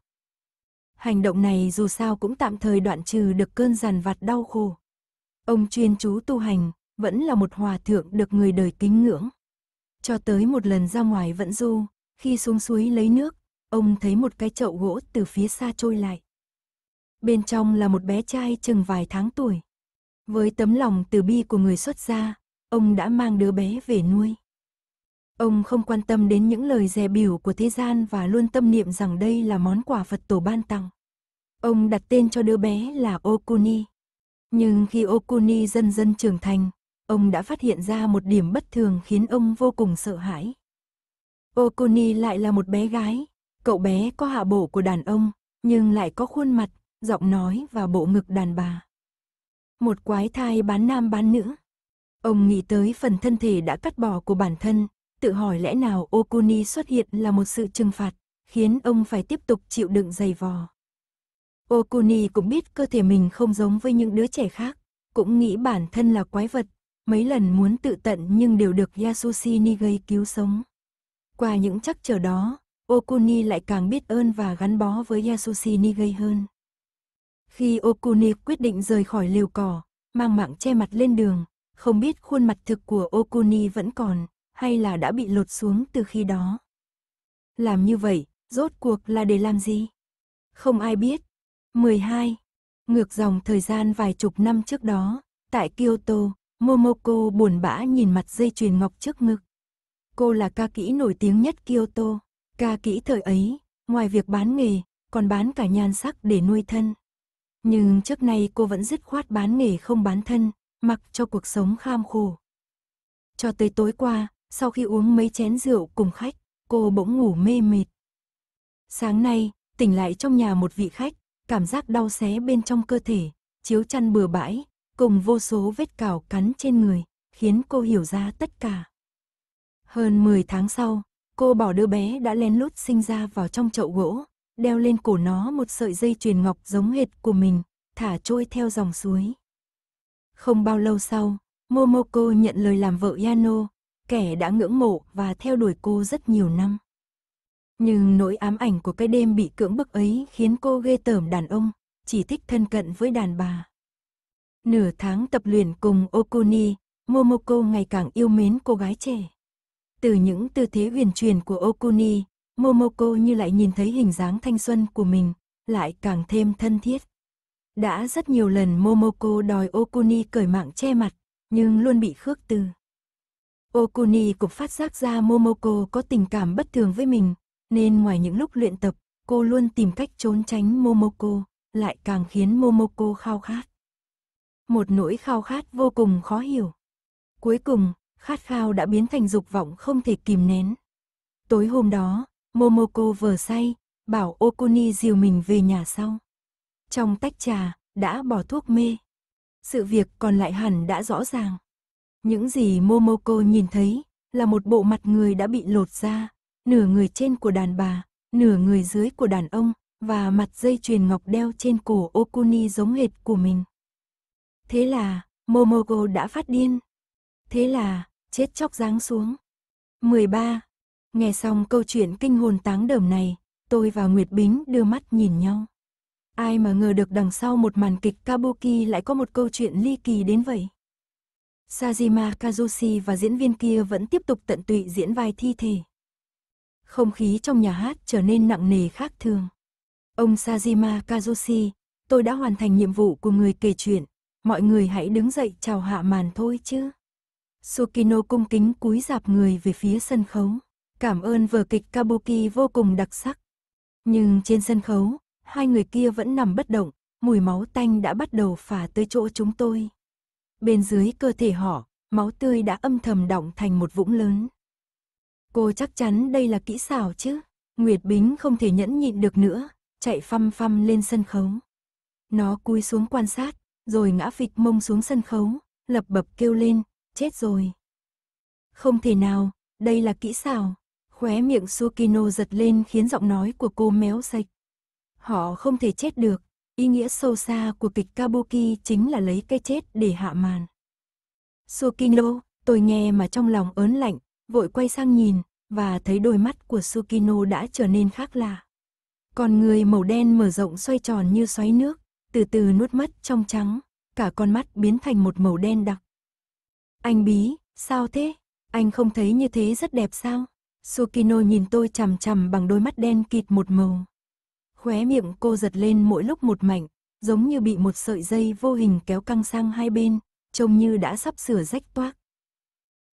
Hành động này dù sao cũng tạm thời đoạn trừ được cơn giàn vặt đau khổ. Ông chuyên chú tu hành, vẫn là một hòa thượng được người đời kính ngưỡng. Cho tới một lần ra ngoài vẫn du, khi xuống suối lấy nước, ông thấy một cái chậu gỗ từ phía xa trôi lại bên trong là một bé trai chừng vài tháng tuổi. Với tấm lòng từ bi của người xuất gia, ông đã mang đứa bé về nuôi. Ông không quan tâm đến những lời dè biểu của thế gian và luôn tâm niệm rằng đây là món quà Phật tổ ban tặng. Ông đặt tên cho đứa bé là Okuni. Nhưng khi Okuni dần dần trưởng thành, ông đã phát hiện ra một điểm bất thường khiến ông vô cùng sợ hãi. Okuni lại là một bé gái, cậu bé có hạ bộ của đàn ông, nhưng lại có khuôn mặt giọng nói và bộ ngực đàn bà. Một quái thai bán nam bán nữ. Ông nghĩ tới phần thân thể đã cắt bỏ của bản thân, tự hỏi lẽ nào Okuni xuất hiện là một sự trừng phạt, khiến ông phải tiếp tục chịu đựng dày vò. Okuni cũng biết cơ thể mình không giống với những đứa trẻ khác, cũng nghĩ bản thân là quái vật, mấy lần muốn tự tận nhưng đều được Yasushi Nigei cứu sống. Qua những chắc trở đó, Okuni lại càng biết ơn và gắn bó với Yasushi Nigei hơn. Khi Okuni quyết định rời khỏi lều cỏ, mang mạng che mặt lên đường, không biết khuôn mặt thực của Okuni vẫn còn, hay là đã bị lột xuống từ khi đó. Làm như vậy, rốt cuộc là để làm gì? Không ai biết. 12. Ngược dòng thời gian vài chục năm trước đó, tại Kyoto, Momoko buồn bã nhìn mặt dây chuyền ngọc trước ngực. Cô là ca kỹ nổi tiếng nhất Kyoto. Ca kỹ thời ấy, ngoài việc bán nghề, còn bán cả nhan sắc để nuôi thân. Nhưng trước nay cô vẫn dứt khoát bán nghề không bán thân, mặc cho cuộc sống kham khổ. Cho tới tối qua, sau khi uống mấy chén rượu cùng khách, cô bỗng ngủ mê mệt. Sáng nay, tỉnh lại trong nhà một vị khách, cảm giác đau xé bên trong cơ thể, chiếu chăn bừa bãi, cùng vô số vết cào cắn trên người, khiến cô hiểu ra tất cả. Hơn 10 tháng sau, cô bỏ đứa bé đã lén lút sinh ra vào trong chậu gỗ, đeo lên cổ nó một sợi dây chuyền ngọc giống hệt của mình, thả trôi theo dòng suối. Không bao lâu sau, Momoko nhận lời làm vợ Yano, kẻ đã ngưỡng mộ và theo đuổi cô rất nhiều năm. Nhưng nỗi ám ảnh của cái đêm bị cưỡng bức ấy khiến cô ghê tởm đàn ông, chỉ thích thân cận với đàn bà. Nửa tháng tập luyện cùng Okuni, Momoko ngày càng yêu mến cô gái trẻ. Từ những tư thế huyền truyền của Okuni, Momoko như lại nhìn thấy hình dáng thanh xuân của mình, lại càng thêm thân thiết. Đã rất nhiều lần Momoko đòi Okuni cởi mạng che mặt, nhưng luôn bị khước từ. Okuni cũng phát giác ra Momoko có tình cảm bất thường với mình, nên ngoài những lúc luyện tập, cô luôn tìm cách trốn tránh Momoko, lại càng khiến Momoko khao khát. Một nỗi khao khát vô cùng khó hiểu. Cuối cùng, khát khao đã biến thành dục vọng không thể kìm nén. Tối hôm đó, Momoko vờ say, bảo Okuni dìu mình về nhà sau. Trong tách trà, đã bỏ thuốc mê. Sự việc còn lại hẳn đã rõ ràng. Những gì Momoko nhìn thấy là một bộ mặt người đã bị lột ra, nửa người trên của đàn bà, nửa người dưới của đàn ông và mặt dây chuyền ngọc đeo trên cổ Okuni giống hệt của mình. Thế là, Momoko đã phát điên. Thế là, chết chóc giáng xuống. 13. Nghe xong câu chuyện kinh hồn táng đờm này, tôi và Nguyệt Bính đưa mắt nhìn nhau. Ai mà ngờ được đằng sau một màn kịch kabuki lại có một câu chuyện ly kỳ đến vậy. Sajima Kazushi và diễn viên kia vẫn tiếp tục tận tụy diễn vai thi thể. Không khí trong nhà hát trở nên nặng nề khác thường. Ông Sajima Kazushi, tôi đã hoàn thành nhiệm vụ của người kể chuyện, mọi người hãy đứng dậy chào hạ màn thôi chứ. Sukino cung kính cúi dạp người về phía sân khấu. Cảm ơn vở kịch Kabuki vô cùng đặc sắc. Nhưng trên sân khấu, hai người kia vẫn nằm bất động, mùi máu tanh đã bắt đầu phả tới chỗ chúng tôi. Bên dưới cơ thể họ, máu tươi đã âm thầm đọng thành một vũng lớn. Cô chắc chắn đây là kỹ xảo chứ? Nguyệt Bính không thể nhẫn nhịn được nữa, chạy phăm phăm lên sân khấu. Nó cúi xuống quan sát, rồi ngã phịch mông xuống sân khấu, lập bập kêu lên, chết rồi. Không thể nào, đây là kỹ xảo. Khóe miệng Sukino giật lên khiến giọng nói của cô méo sạch. Họ không thể chết được, ý nghĩa sâu xa của kịch Kabuki chính là lấy cái chết để hạ màn. Sukino, tôi nghe mà trong lòng ớn lạnh, vội quay sang nhìn, và thấy đôi mắt của Sukino đã trở nên khác lạ. Con người màu đen mở rộng xoay tròn như xoáy nước, từ từ nuốt mất trong trắng, cả con mắt biến thành một màu đen đặc. Anh bí, sao thế? Anh không thấy như thế rất đẹp sao? Sukino nhìn tôi chằm chằm bằng đôi mắt đen kịt một màu. Khóe miệng cô giật lên mỗi lúc một mạnh, giống như bị một sợi dây vô hình kéo căng sang hai bên, trông như đã sắp sửa rách toác.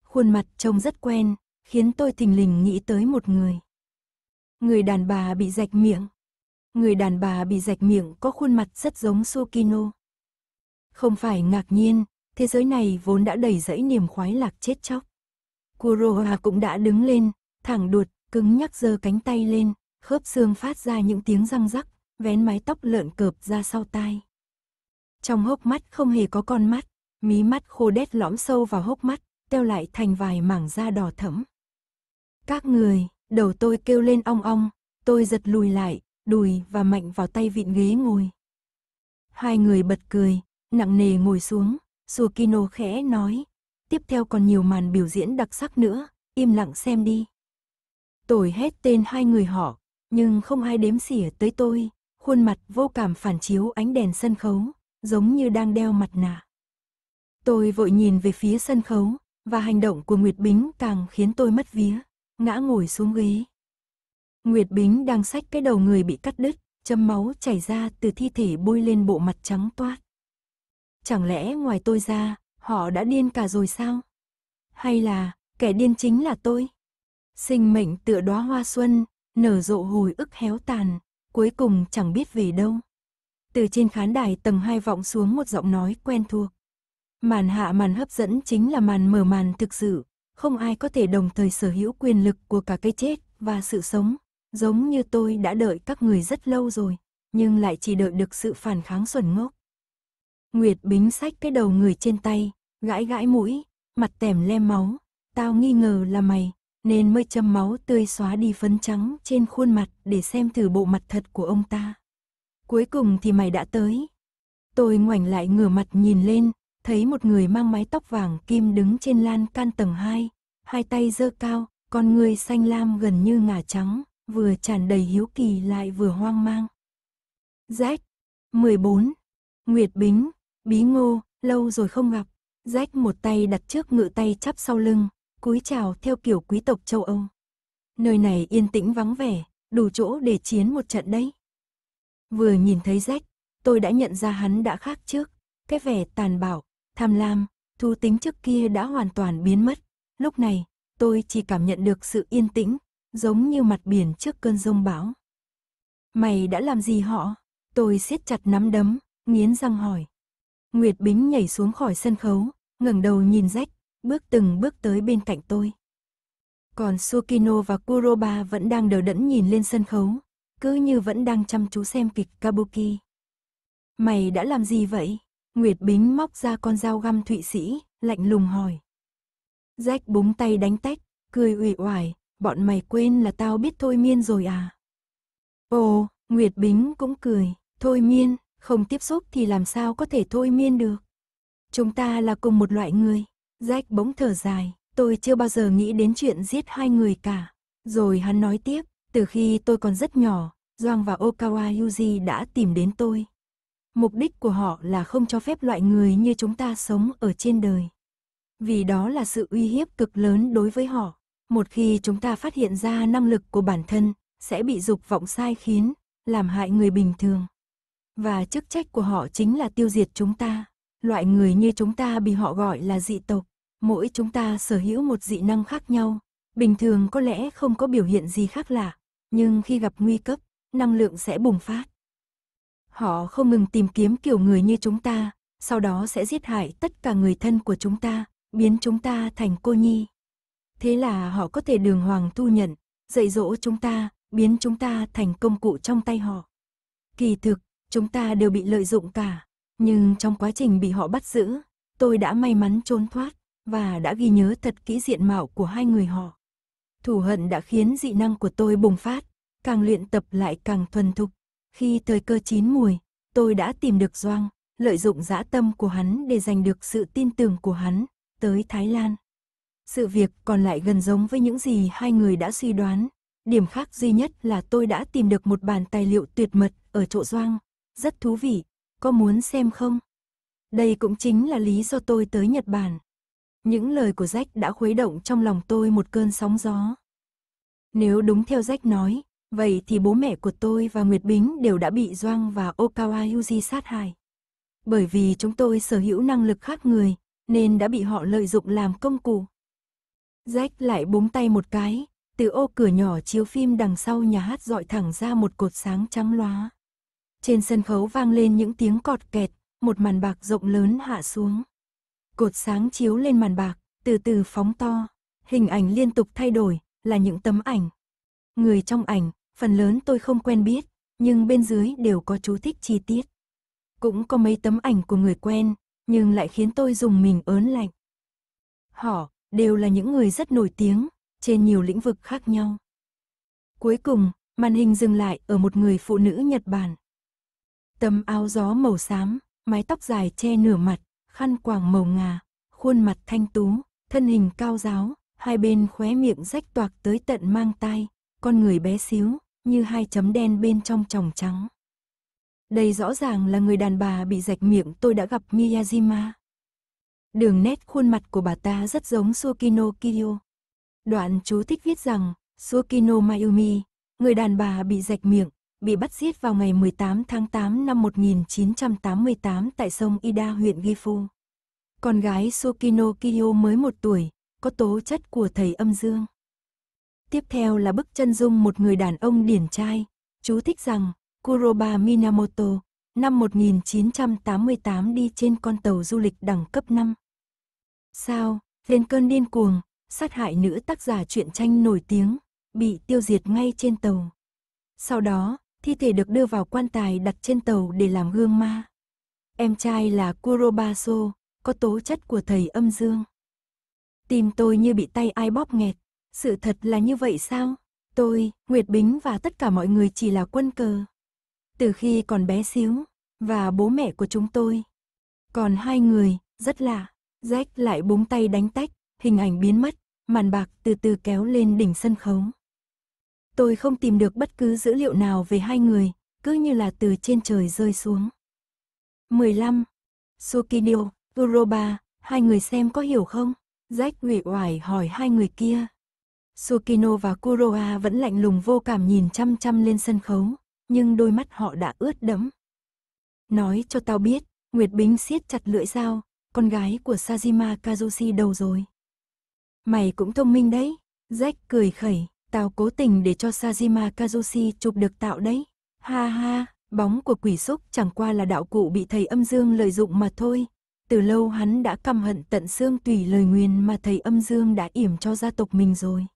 Khuôn mặt trông rất quen, khiến tôi thình lình nghĩ tới một người. Người đàn bà bị rạch miệng. Người đàn bà bị rạch miệng có khuôn mặt rất giống Sukino. Không phải ngạc nhiên, thế giới này vốn đã đầy rẫy niềm khoái lạc chết chóc. Kuroha cũng đã đứng lên, thẳng đuột, cứng nhắc giơ cánh tay lên, khớp xương phát ra những tiếng răng rắc, vén mái tóc lợn cợp ra sau tai. Trong hốc mắt không hề có con mắt, mí mắt khô đét lõm sâu vào hốc mắt, teo lại thành vài mảng da đỏ thẫm. Các người, đầu tôi kêu lên ong ong, tôi giật lùi lại, đùi và mạnh vào tay vịn ghế ngồi. Hai người bật cười, nặng nề ngồi xuống, Sukino khẽ nói, tiếp theo còn nhiều màn biểu diễn đặc sắc nữa, im lặng xem đi. Tôi hét tên hai người họ, nhưng không ai đếm xỉa tới tôi, khuôn mặt vô cảm phản chiếu ánh đèn sân khấu, giống như đang đeo mặt nạ. Tôi vội nhìn về phía sân khấu, và hành động của Nguyệt Bính càng khiến tôi mất vía, ngã ngồi xuống ghế. Nguyệt Bính đang xách cái đầu người bị cắt đứt, chấm máu chảy ra từ thi thể bôi lên bộ mặt trắng toát. Chẳng lẽ ngoài tôi ra, họ đã điên cả rồi sao? Hay là, kẻ điên chính là tôi? Sinh mệnh tựa đóa hoa xuân, nở rộ hồi ức héo tàn, cuối cùng chẳng biết về đâu. Từ trên khán đài tầng hai vọng xuống một giọng nói quen thuộc. Màn hạ màn hấp dẫn chính là màn mở màn thực sự, không ai có thể đồng thời sở hữu quyền lực của cả cái chết và sự sống, giống như tôi đã đợi các người rất lâu rồi, nhưng lại chỉ đợi được sự phản kháng xuẩn ngốc. Nguyệt Bính sách cái đầu người trên tay, gãi gãi mũi, mặt tèm lem máu, tao nghi ngờ là mày, nên mới châm máu tươi xóa đi phấn trắng trên khuôn mặt để xem thử bộ mặt thật của ông ta. Cuối cùng thì mày đã tới. Tôi ngoảnh lại ngửa mặt nhìn lên, thấy một người mang mái tóc vàng kim đứng trên lan can tầng 2, hai tay giơ cao, con người xanh lam gần như ngả trắng, vừa tràn đầy hiếu kỳ lại vừa hoang mang. Jack, 14, Nguyệt Bính, Bí Ngô, lâu rồi không gặp. Jack một tay đặt trước ngự tay chắp sau lưng, cúi chào theo kiểu quý tộc châu Âu. Nơi này yên tĩnh vắng vẻ, đủ chỗ để chiến một trận đấy. Vừa nhìn thấy rách, tôi đã nhận ra hắn đã khác trước. Cái vẻ tàn bạo, tham lam, thú tính trước kia đã hoàn toàn biến mất. Lúc này, tôi chỉ cảm nhận được sự yên tĩnh, giống như mặt biển trước cơn rông bão. Mày đã làm gì họ? Tôi siết chặt nắm đấm, nghiến răng hỏi. Nguyệt Bính nhảy xuống khỏi sân khấu, ngẩng đầu nhìn rách, bước từng bước tới bên cạnh tôi. Còn Sukino và Kuroba vẫn đang đờ đẫn nhìn lên sân khấu, cứ như vẫn đang chăm chú xem kịch Kabuki. Mày đã làm gì vậy? Nguyệt Bính móc ra con dao găm Thụy Sĩ, lạnh lùng hỏi. Jack búng tay đánh tách, cười ủy oải, bọn mày quên là tao biết thôi miên rồi à? Ồ, Nguyệt Bính cũng cười, thôi miên, không tiếp xúc thì làm sao có thể thôi miên được. Chúng ta là cùng một loại người. Jack bỗng thở dài, tôi chưa bao giờ nghĩ đến chuyện giết hai người cả. Rồi hắn nói tiếp, từ khi tôi còn rất nhỏ, Doang và Okawa Yuji đã tìm đến tôi. Mục đích của họ là không cho phép loại người như chúng ta sống ở trên đời. Vì đó là sự uy hiếp cực lớn đối với họ. Một khi chúng ta phát hiện ra năng lực của bản thân, sẽ bị dục vọng sai khiến, làm hại người bình thường. Và chức trách của họ chính là tiêu diệt chúng ta. Loại người như chúng ta bị họ gọi là dị tộc. Mỗi chúng ta sở hữu một dị năng khác nhau, bình thường có lẽ không có biểu hiện gì khác lạ, nhưng khi gặp nguy cấp, năng lượng sẽ bùng phát. Họ không ngừng tìm kiếm kiểu người như chúng ta, sau đó sẽ giết hại tất cả người thân của chúng ta, biến chúng ta thành cô nhi. Thế là họ có thể đường hoàng thu nhận, dạy dỗ chúng ta, biến chúng ta thành công cụ trong tay họ. Kỳ thực, chúng ta đều bị lợi dụng cả, nhưng trong quá trình bị họ bắt giữ, tôi đã may mắn trốn thoát và đã ghi nhớ thật kỹ diện mạo của hai người họ. Thủ hận đã khiến dị năng của tôi bùng phát, càng luyện tập lại càng thuần thục. Khi thời cơ chín mùi, tôi đã tìm được Doang, lợi dụng dã tâm của hắn để giành được sự tin tưởng của hắn, tới Thái Lan. Sự việc còn lại gần giống với những gì hai người đã suy đoán. Điểm khác duy nhất là tôi đã tìm được một bản tài liệu tuyệt mật ở chỗ Doang. Rất thú vị, có muốn xem không? Đây cũng chính là lý do tôi tới Nhật Bản. Những lời của Jack đã khuấy động trong lòng tôi một cơn sóng gió. Nếu đúng theo Jack nói, vậy thì bố mẹ của tôi và Nguyệt Bính đều đã bị Doang và Okawa Yuji sát hại. Bởi vì chúng tôi sở hữu năng lực khác người, nên đã bị họ lợi dụng làm công cụ. Jack lại búng tay một cái, từ ô cửa nhỏ chiếu phim đằng sau nhà hát dọi thẳng ra một cột sáng trắng loá. Trên sân khấu vang lên những tiếng cọt kẹt, một màn bạc rộng lớn hạ xuống cột sáng chiếu lên màn bạc, từ từ phóng to, hình ảnh liên tục thay đổi, là những tấm ảnh. Người trong ảnh, phần lớn tôi không quen biết, nhưng bên dưới đều có chú thích chi tiết. Cũng có mấy tấm ảnh của người quen, nhưng lại khiến tôi dùng mình ớn lạnh. Họ đều là những người rất nổi tiếng, trên nhiều lĩnh vực khác nhau. Cuối cùng, màn hình dừng lại ở một người phụ nữ Nhật Bản. Tấm áo gió màu xám, mái tóc dài che nửa mặt, khăn quàng màu ngà, khuôn mặt thanh tú, thân hình cao giáo, hai bên khóe miệng rách toạc tới tận mang tay con người bé xíu, như hai chấm đen bên trong tròng trắng. Đây rõ ràng là người đàn bà bị rạch miệng tôi đã gặp Miyajima. Đường nét khuôn mặt của bà ta rất giống Sukino Kiryo. Đoạn chú thích viết rằng, Sukino Mayumi, người đàn bà bị rạch miệng, bị bắt giết vào ngày 18 tháng 8 năm 1988 tại sông Ida huyện Gifu. Con gái Sukino Kiyo mới một tuổi, có tố chất của thầy âm dương. Tiếp theo là bức chân dung một người đàn ông điển trai, chú thích rằng Kuroba Minamoto, năm 1988 đi trên con tàu du lịch đẳng cấp 5. Sao, lên cơn điên cuồng, sát hại nữ tác giả truyện tranh nổi tiếng, bị tiêu diệt ngay trên tàu. Sau đó, thi thể được đưa vào quan tài đặt trên tàu để làm gương ma. Em trai là Kurobaso, có tố chất của thầy âm dương. Tim tôi như bị tay ai bóp nghẹt, sự thật là như vậy sao? Tôi, Nguyệt Bính và tất cả mọi người chỉ là quân cờ. Từ khi còn bé xíu, và bố mẹ của chúng tôi. Còn hai người, rất lạ, Jack lại búng tay đánh tách, hình ảnh biến mất, màn bạc từ từ kéo lên đỉnh sân khấu. Tôi không tìm được bất cứ dữ liệu nào về hai người, cứ như là từ trên trời rơi xuống. 15. Sukinio, Uroba, hai người xem có hiểu không? Jack ủy oải hỏi hai người kia. Sukino và Kuroha vẫn lạnh lùng vô cảm nhìn chăm chăm lên sân khấu, nhưng đôi mắt họ đã ướt đẫm. Nói cho tao biết, Nguyệt Bính siết chặt lưỡi dao, con gái của Sajima Kazushi đâu rồi? Mày cũng thông minh đấy, Jack cười khẩy. Tao cố tình để cho Sajima Kazushi chụp được tạo đấy. Ha ha, bóng của quỷ xúc chẳng qua là đạo cụ bị thầy âm dương lợi dụng mà thôi. Từ lâu hắn đã căm hận tận xương tùy lời nguyền mà thầy âm dương đã yểm cho gia tộc mình rồi.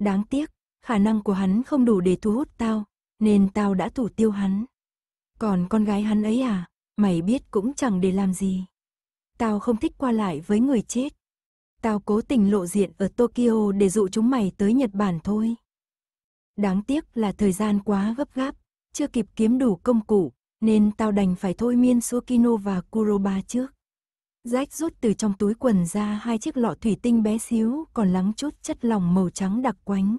Đáng tiếc, khả năng của hắn không đủ để thu hút tao, nên tao đã thủ tiêu hắn. Còn con gái hắn ấy à, mày biết cũng chẳng để làm gì. Tao không thích qua lại với người chết. Tao cố tình lộ diện ở Tokyo để dụ chúng mày tới Nhật Bản thôi. Đáng tiếc là thời gian quá gấp gáp, chưa kịp kiếm đủ công cụ, nên tao đành phải thôi miên Sukino và Kuroba trước. Jack rút từ trong túi quần ra hai chiếc lọ thủy tinh bé xíu còn lắng chút chất lỏng màu trắng đặc quánh.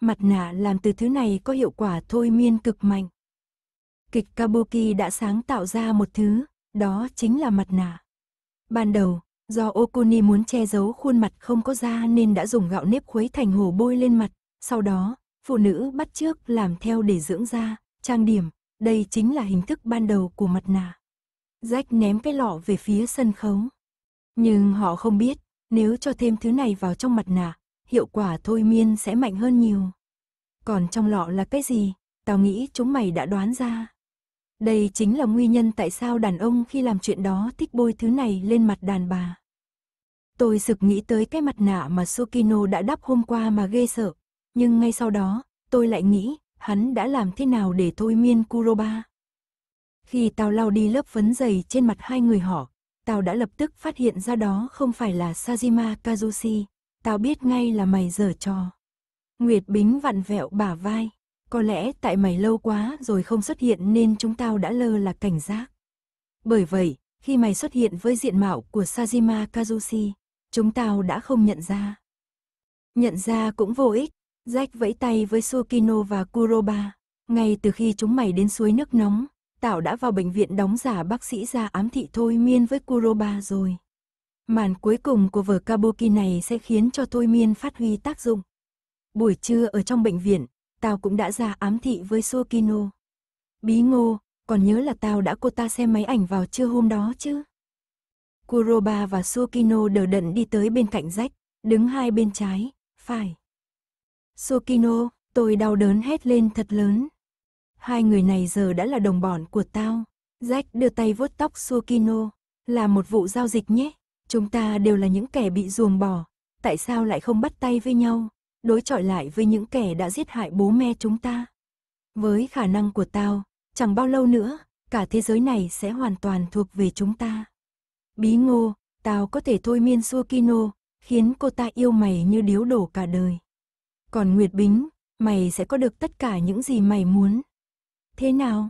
Mặt nạ làm từ thứ này có hiệu quả thôi miên cực mạnh. Kịch Kabuki đã sáng tạo ra một thứ, đó chính là mặt nạ. Ban đầu, Do Okuni muốn che giấu khuôn mặt không có da nên đã dùng gạo nếp khuấy thành hồ bôi lên mặt, sau đó, phụ nữ bắt chước làm theo để dưỡng da, trang điểm, đây chính là hình thức ban đầu của mặt nạ. Jack ném cái lọ về phía sân khấu. Nhưng họ không biết, nếu cho thêm thứ này vào trong mặt nạ, hiệu quả thôi miên sẽ mạnh hơn nhiều. Còn trong lọ là cái gì? Tao nghĩ chúng mày đã đoán ra. Đây chính là nguyên nhân tại sao đàn ông khi làm chuyện đó thích bôi thứ này lên mặt đàn bà. Tôi sực nghĩ tới cái mặt nạ mà Sokino đã đắp hôm qua mà ghê sợ. Nhưng ngay sau đó, tôi lại nghĩ, hắn đã làm thế nào để thôi miên Kuroba. Khi tao lau đi lớp phấn dày trên mặt hai người họ, tao đã lập tức phát hiện ra đó không phải là Sajima Kazushi. Tao biết ngay là mày dở trò. Nguyệt Bính vặn vẹo bả vai. Có lẽ tại mày lâu quá rồi không xuất hiện nên chúng tao đã lơ là cảnh giác. Bởi vậy, khi mày xuất hiện với diện mạo của Sajima Kazushi, chúng tao đã không nhận ra. Nhận ra cũng vô ích, Jack vẫy tay với Sukino và Kuroba. Ngay từ khi chúng mày đến suối nước nóng, Tảo đã vào bệnh viện đóng giả bác sĩ ra ám thị thôi miên với Kuroba rồi. Màn cuối cùng của vở Kabuki này sẽ khiến cho thôi miên phát huy tác dụng. Buổi trưa ở trong bệnh viện, tao cũng đã ra ám thị với Suokino. Bí ngô, còn nhớ là tao đã cô ta xem máy ảnh vào trưa hôm đó chứ? Kuroba và Suokino đờ đẫn đi tới bên cạnh rách, đứng hai bên trái, phải. Suokino, tôi đau đớn hét lên thật lớn. Hai người này giờ đã là đồng bọn của tao. Jack đưa tay vuốt tóc Suokino, là một vụ giao dịch nhé. Chúng ta đều là những kẻ bị ruồng bỏ, tại sao lại không bắt tay với nhau? đối chọi lại với những kẻ đã giết hại bố mẹ chúng ta. Với khả năng của tao, chẳng bao lâu nữa, cả thế giới này sẽ hoàn toàn thuộc về chúng ta. Bí ngô, tao có thể thôi miên Suakino, khiến cô ta yêu mày như điếu đổ cả đời. Còn Nguyệt Bính, mày sẽ có được tất cả những gì mày muốn. Thế nào?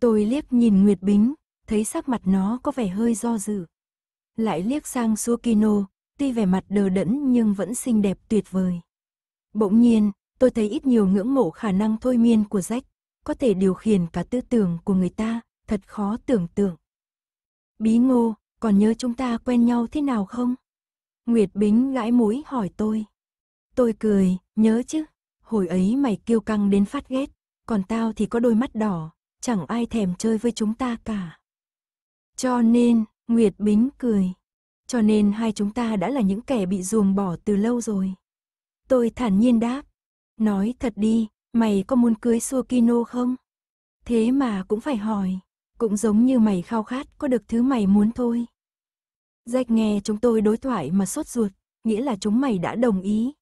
Tôi liếc nhìn Nguyệt Bính, thấy sắc mặt nó có vẻ hơi do dự. Lại liếc sang Suakino, tuy vẻ mặt đờ đẫn nhưng vẫn xinh đẹp tuyệt vời. Bỗng nhiên, tôi thấy ít nhiều ngưỡng mộ khả năng thôi miên của Jack có thể điều khiển cả tư tưởng của người ta, thật khó tưởng tượng. Bí ngô, còn nhớ chúng ta quen nhau thế nào không? Nguyệt Bính gãi mũi hỏi tôi. Tôi cười, nhớ chứ, hồi ấy mày kiêu căng đến phát ghét, còn tao thì có đôi mắt đỏ, chẳng ai thèm chơi với chúng ta cả. Cho nên, Nguyệt Bính cười, cho nên hai chúng ta đã là những kẻ bị ruồng bỏ từ lâu rồi. Tôi thản nhiên đáp. Nói thật đi, mày có muốn cưới Suokino không? Thế mà cũng phải hỏi. Cũng giống như mày khao khát có được thứ mày muốn thôi. Jack nghe chúng tôi đối thoại mà sốt ruột, nghĩa là chúng mày đã đồng ý.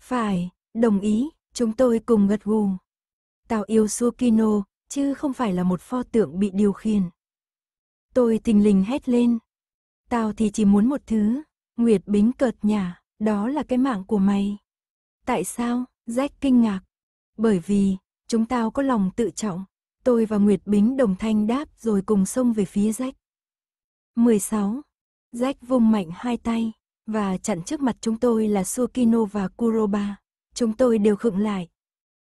Phải, đồng ý, chúng tôi cùng gật gù. Tao yêu Suokino, chứ không phải là một pho tượng bị điều khiển. Tôi tình lình hét lên. Tao thì chỉ muốn một thứ, Nguyệt Bính cợt nhả. Đó là cái mạng của mày. Tại sao? Jack kinh ngạc. Bởi vì, chúng tao có lòng tự trọng. Tôi và Nguyệt Bính đồng thanh đáp rồi cùng xông về phía Jack. 16. Jack vung mạnh hai tay, và chặn trước mặt chúng tôi là Sukino và Kuroba. Chúng tôi đều khựng lại.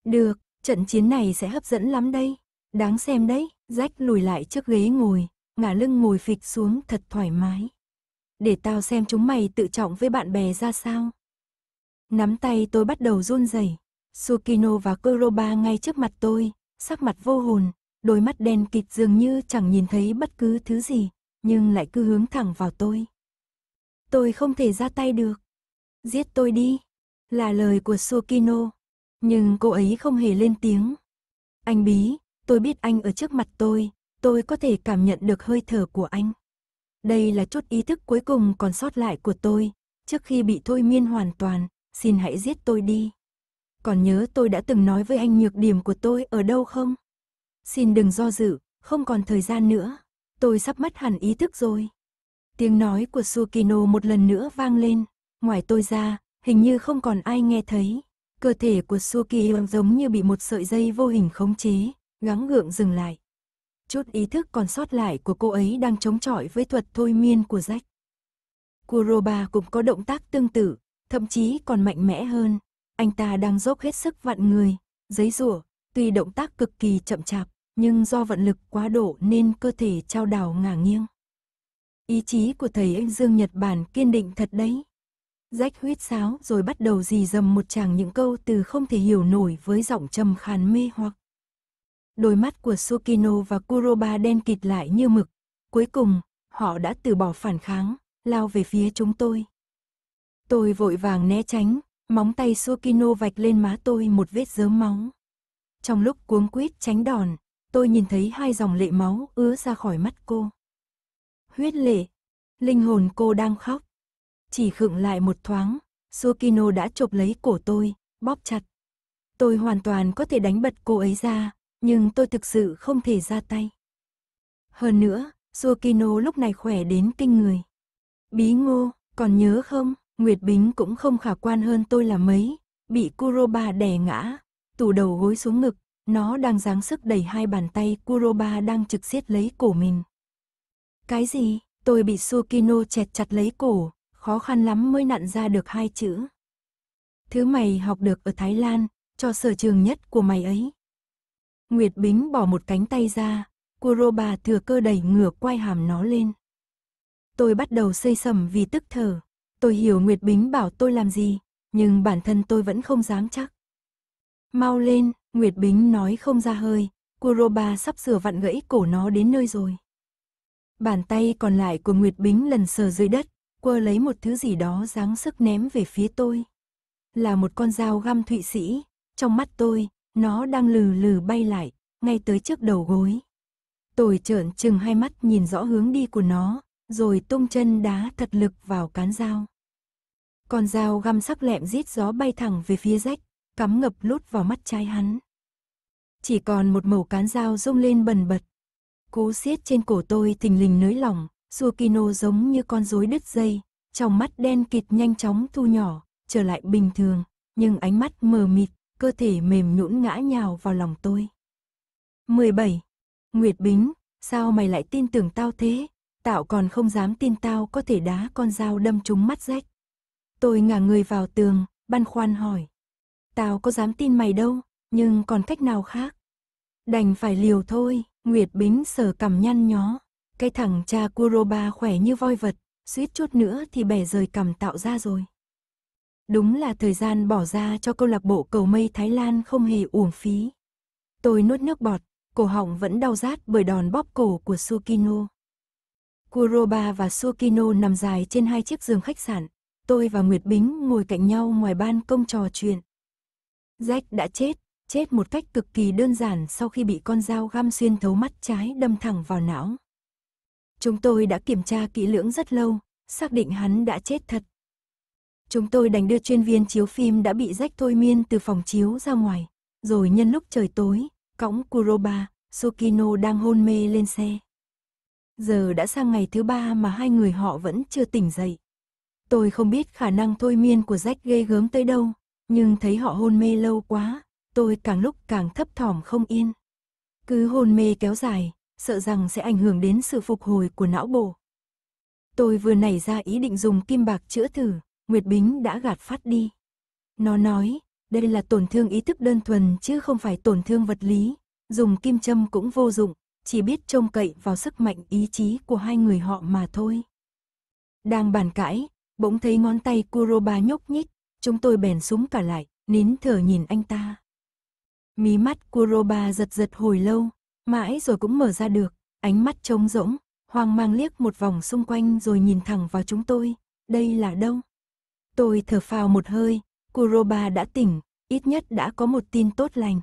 Được, trận chiến này sẽ hấp dẫn lắm đây. Đáng xem đấy, Jack lùi lại trước ghế ngồi, ngả lưng ngồi phịch xuống thật thoải mái để tao xem chúng mày tự trọng với bạn bè ra sao. Nắm tay tôi bắt đầu run rẩy. Sukino và Kuroba ngay trước mặt tôi, sắc mặt vô hồn, đôi mắt đen kịt dường như chẳng nhìn thấy bất cứ thứ gì, nhưng lại cứ hướng thẳng vào tôi. Tôi không thể ra tay được. Giết tôi đi, là lời của Sukino. Nhưng cô ấy không hề lên tiếng. Anh Bí, tôi biết anh ở trước mặt tôi, tôi có thể cảm nhận được hơi thở của anh. Đây là chút ý thức cuối cùng còn sót lại của tôi, trước khi bị thôi miên hoàn toàn, xin hãy giết tôi đi. Còn nhớ tôi đã từng nói với anh nhược điểm của tôi ở đâu không? Xin đừng do dự, không còn thời gian nữa, tôi sắp mất hẳn ý thức rồi. Tiếng nói của Sukino một lần nữa vang lên, ngoài tôi ra, hình như không còn ai nghe thấy. Cơ thể của Sukino giống như bị một sợi dây vô hình khống chế, gắng gượng dừng lại chút ý thức còn sót lại của cô ấy đang chống chọi với thuật thôi miên của rách. Kuroba cũng có động tác tương tự, thậm chí còn mạnh mẽ hơn. Anh ta đang dốc hết sức vặn người, giấy rủa, tuy động tác cực kỳ chậm chạp, nhưng do vận lực quá độ nên cơ thể trao đảo ngả nghiêng. Ý chí của thầy anh Dương Nhật Bản kiên định thật đấy. Rách huyết sáo rồi bắt đầu dì dầm một chàng những câu từ không thể hiểu nổi với giọng trầm khàn mê hoặc. Đôi mắt của Sukino và Kuroba đen kịt lại như mực. Cuối cùng, họ đã từ bỏ phản kháng, lao về phía chúng tôi. Tôi vội vàng né tránh, móng tay Sukino vạch lên má tôi một vết dớm máu. Trong lúc cuống quýt tránh đòn, tôi nhìn thấy hai dòng lệ máu ứa ra khỏi mắt cô. Huyết lệ, linh hồn cô đang khóc. Chỉ khựng lại một thoáng, Sukino đã chộp lấy cổ tôi, bóp chặt. Tôi hoàn toàn có thể đánh bật cô ấy ra, nhưng tôi thực sự không thể ra tay. Hơn nữa, Sukino lúc này khỏe đến kinh người. Bí ngô, còn nhớ không, Nguyệt Bính cũng không khả quan hơn tôi là mấy, bị Kuroba đè ngã, tủ đầu gối xuống ngực, nó đang giáng sức đẩy hai bàn tay Kuroba đang trực siết lấy cổ mình. Cái gì? Tôi bị Sukino chẹt chặt lấy cổ, khó khăn lắm mới nặn ra được hai chữ. Thứ mày học được ở Thái Lan, cho sở trường nhất của mày ấy. Nguyệt Bính bỏ một cánh tay ra, Kuroba thừa cơ đẩy ngửa quay hàm nó lên. Tôi bắt đầu xây sầm vì tức thở. Tôi hiểu Nguyệt Bính bảo tôi làm gì, nhưng bản thân tôi vẫn không dám chắc. Mau lên, Nguyệt Bính nói không ra hơi, Kuroba sắp sửa vặn gãy cổ nó đến nơi rồi. Bàn tay còn lại của Nguyệt Bính lần sờ dưới đất, quơ lấy một thứ gì đó dáng sức ném về phía tôi. Là một con dao găm thụy sĩ, trong mắt tôi, nó đang lừ lừ bay lại, ngay tới trước đầu gối. Tôi trợn trừng hai mắt nhìn rõ hướng đi của nó, rồi tung chân đá thật lực vào cán dao. Con dao găm sắc lẹm rít gió bay thẳng về phía rách, cắm ngập lút vào mắt trái hắn. Chỉ còn một mẩu cán dao rung lên bần bật. cố siết trên cổ tôi thình lình nới lỏng, Sukino giống như con rối đứt dây, trong mắt đen kịt nhanh chóng thu nhỏ, trở lại bình thường, nhưng ánh mắt mờ mịt cơ thể mềm nhũn ngã nhào vào lòng tôi. 17. Nguyệt Bính, sao mày lại tin tưởng tao thế? Tạo còn không dám tin tao có thể đá con dao đâm trúng mắt rách. Tôi ngả người vào tường, băn khoăn hỏi. Tao có dám tin mày đâu, nhưng còn cách nào khác? Đành phải liều thôi, Nguyệt Bính sờ cằm nhăn nhó. Cái thằng cha Kuroba khỏe như voi vật, suýt chút nữa thì bẻ rời cằm tạo ra rồi. Đúng là thời gian bỏ ra cho câu lạc bộ cầu mây Thái Lan không hề uổng phí. Tôi nuốt nước bọt, cổ họng vẫn đau rát bởi đòn bóp cổ của Sukino. Kuroba và Sukino nằm dài trên hai chiếc giường khách sạn. Tôi và Nguyệt Bính ngồi cạnh nhau ngoài ban công trò chuyện. Jack đã chết, chết một cách cực kỳ đơn giản sau khi bị con dao găm xuyên thấu mắt trái đâm thẳng vào não. Chúng tôi đã kiểm tra kỹ lưỡng rất lâu, xác định hắn đã chết thật, Chúng tôi đành đưa chuyên viên chiếu phim đã bị rách thôi miên từ phòng chiếu ra ngoài. Rồi nhân lúc trời tối, cõng Kuroba, Sokino đang hôn mê lên xe. Giờ đã sang ngày thứ ba mà hai người họ vẫn chưa tỉnh dậy. Tôi không biết khả năng thôi miên của rách gây gớm tới đâu, nhưng thấy họ hôn mê lâu quá, tôi càng lúc càng thấp thỏm không yên. Cứ hôn mê kéo dài, sợ rằng sẽ ảnh hưởng đến sự phục hồi của não bộ. Tôi vừa nảy ra ý định dùng kim bạc chữa thử, Nguyệt Bính đã gạt phát đi. Nó nói, đây là tổn thương ý thức đơn thuần chứ không phải tổn thương vật lý, dùng kim châm cũng vô dụng, chỉ biết trông cậy vào sức mạnh ý chí của hai người họ mà thôi. Đang bàn cãi, bỗng thấy ngón tay Kuroba nhúc nhích, chúng tôi bèn súng cả lại, nín thở nhìn anh ta. Mí mắt Kuroba giật giật hồi lâu, mãi rồi cũng mở ra được, ánh mắt trống rỗng, hoang mang liếc một vòng xung quanh rồi nhìn thẳng vào chúng tôi, đây là đâu? Tôi thở phào một hơi, Kuroba đã tỉnh, ít nhất đã có một tin tốt lành.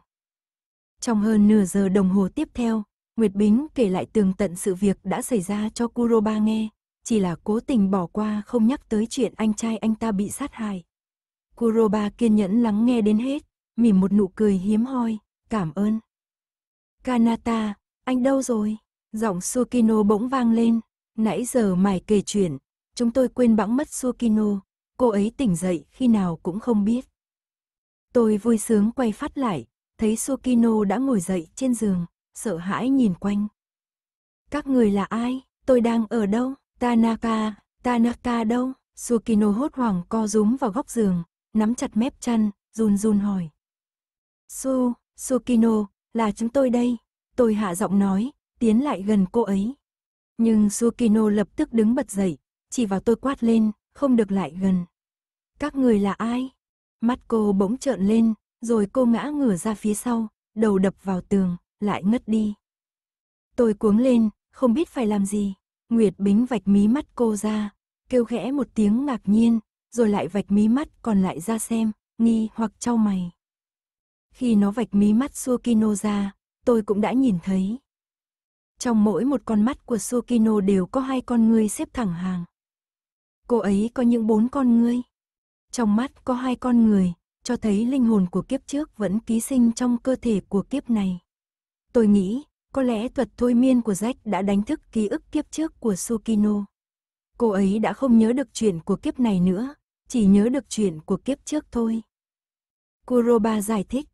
Trong hơn nửa giờ đồng hồ tiếp theo, Nguyệt Bính kể lại tường tận sự việc đã xảy ra cho Kuroba nghe, chỉ là cố tình bỏ qua không nhắc tới chuyện anh trai anh ta bị sát hại. Kuroba kiên nhẫn lắng nghe đến hết, mỉm một nụ cười hiếm hoi, cảm ơn. Kanata, anh đâu rồi? Giọng Sukino bỗng vang lên, nãy giờ mày kể chuyện, chúng tôi quên bẵng mất Sukino, cô ấy tỉnh dậy khi nào cũng không biết. Tôi vui sướng quay phát lại, thấy Sukino đã ngồi dậy trên giường, sợ hãi nhìn quanh. Các người là ai? Tôi đang ở đâu? Tanaka, Tanaka đâu? Sukino hốt hoảng co rúm vào góc giường, nắm chặt mép chăn, run run hỏi. Su, Sukino, là chúng tôi đây. Tôi hạ giọng nói, tiến lại gần cô ấy. Nhưng Sukino lập tức đứng bật dậy, chỉ vào tôi quát lên, không được lại gần. Các người là ai? Mắt cô bỗng trợn lên, rồi cô ngã ngửa ra phía sau, đầu đập vào tường, lại ngất đi. Tôi cuống lên, không biết phải làm gì. Nguyệt Bính vạch mí mắt cô ra, kêu khẽ một tiếng ngạc nhiên, rồi lại vạch mí mắt còn lại ra xem, nghi hoặc trao mày. Khi nó vạch mí mắt Sukino ra, tôi cũng đã nhìn thấy. Trong mỗi một con mắt của Sukino đều có hai con ngươi xếp thẳng hàng cô ấy có những bốn con ngươi. Trong mắt có hai con người, cho thấy linh hồn của kiếp trước vẫn ký sinh trong cơ thể của kiếp này. Tôi nghĩ, có lẽ thuật thôi miên của Jack đã đánh thức ký ức kiếp trước của Sukino. Cô ấy đã không nhớ được chuyện của kiếp này nữa, chỉ nhớ được chuyện của kiếp trước thôi. Kuroba giải thích.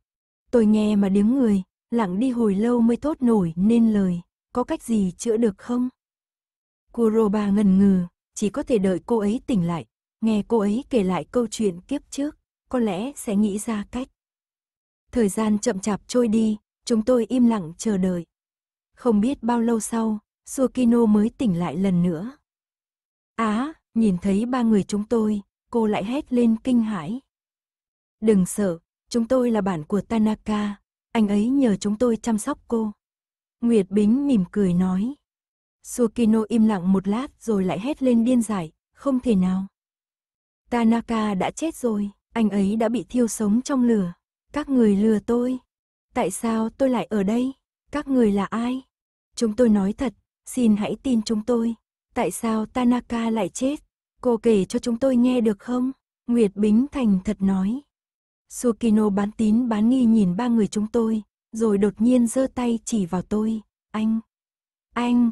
Tôi nghe mà điếng người, lặng đi hồi lâu mới thốt nổi nên lời, có cách gì chữa được không? Kuroba ngần ngừ, chỉ có thể đợi cô ấy tỉnh lại, nghe cô ấy kể lại câu chuyện kiếp trước, có lẽ sẽ nghĩ ra cách. Thời gian chậm chạp trôi đi, chúng tôi im lặng chờ đợi. Không biết bao lâu sau, Sukino mới tỉnh lại lần nữa. Á, à, nhìn thấy ba người chúng tôi, cô lại hét lên kinh hãi. Đừng sợ, chúng tôi là bạn của Tanaka, anh ấy nhờ chúng tôi chăm sóc cô. Nguyệt Bính mỉm cười nói. Sukino im lặng một lát rồi lại hét lên điên dại, không thể nào. Tanaka đã chết rồi, anh ấy đã bị thiêu sống trong lửa. Các người lừa tôi. Tại sao tôi lại ở đây? Các người là ai? Chúng tôi nói thật, xin hãy tin chúng tôi. Tại sao Tanaka lại chết? Cô kể cho chúng tôi nghe được không? Nguyệt Bính Thành thật nói. Sukino bán tín bán nghi nhìn ba người chúng tôi, rồi đột nhiên giơ tay chỉ vào tôi. Anh! Anh!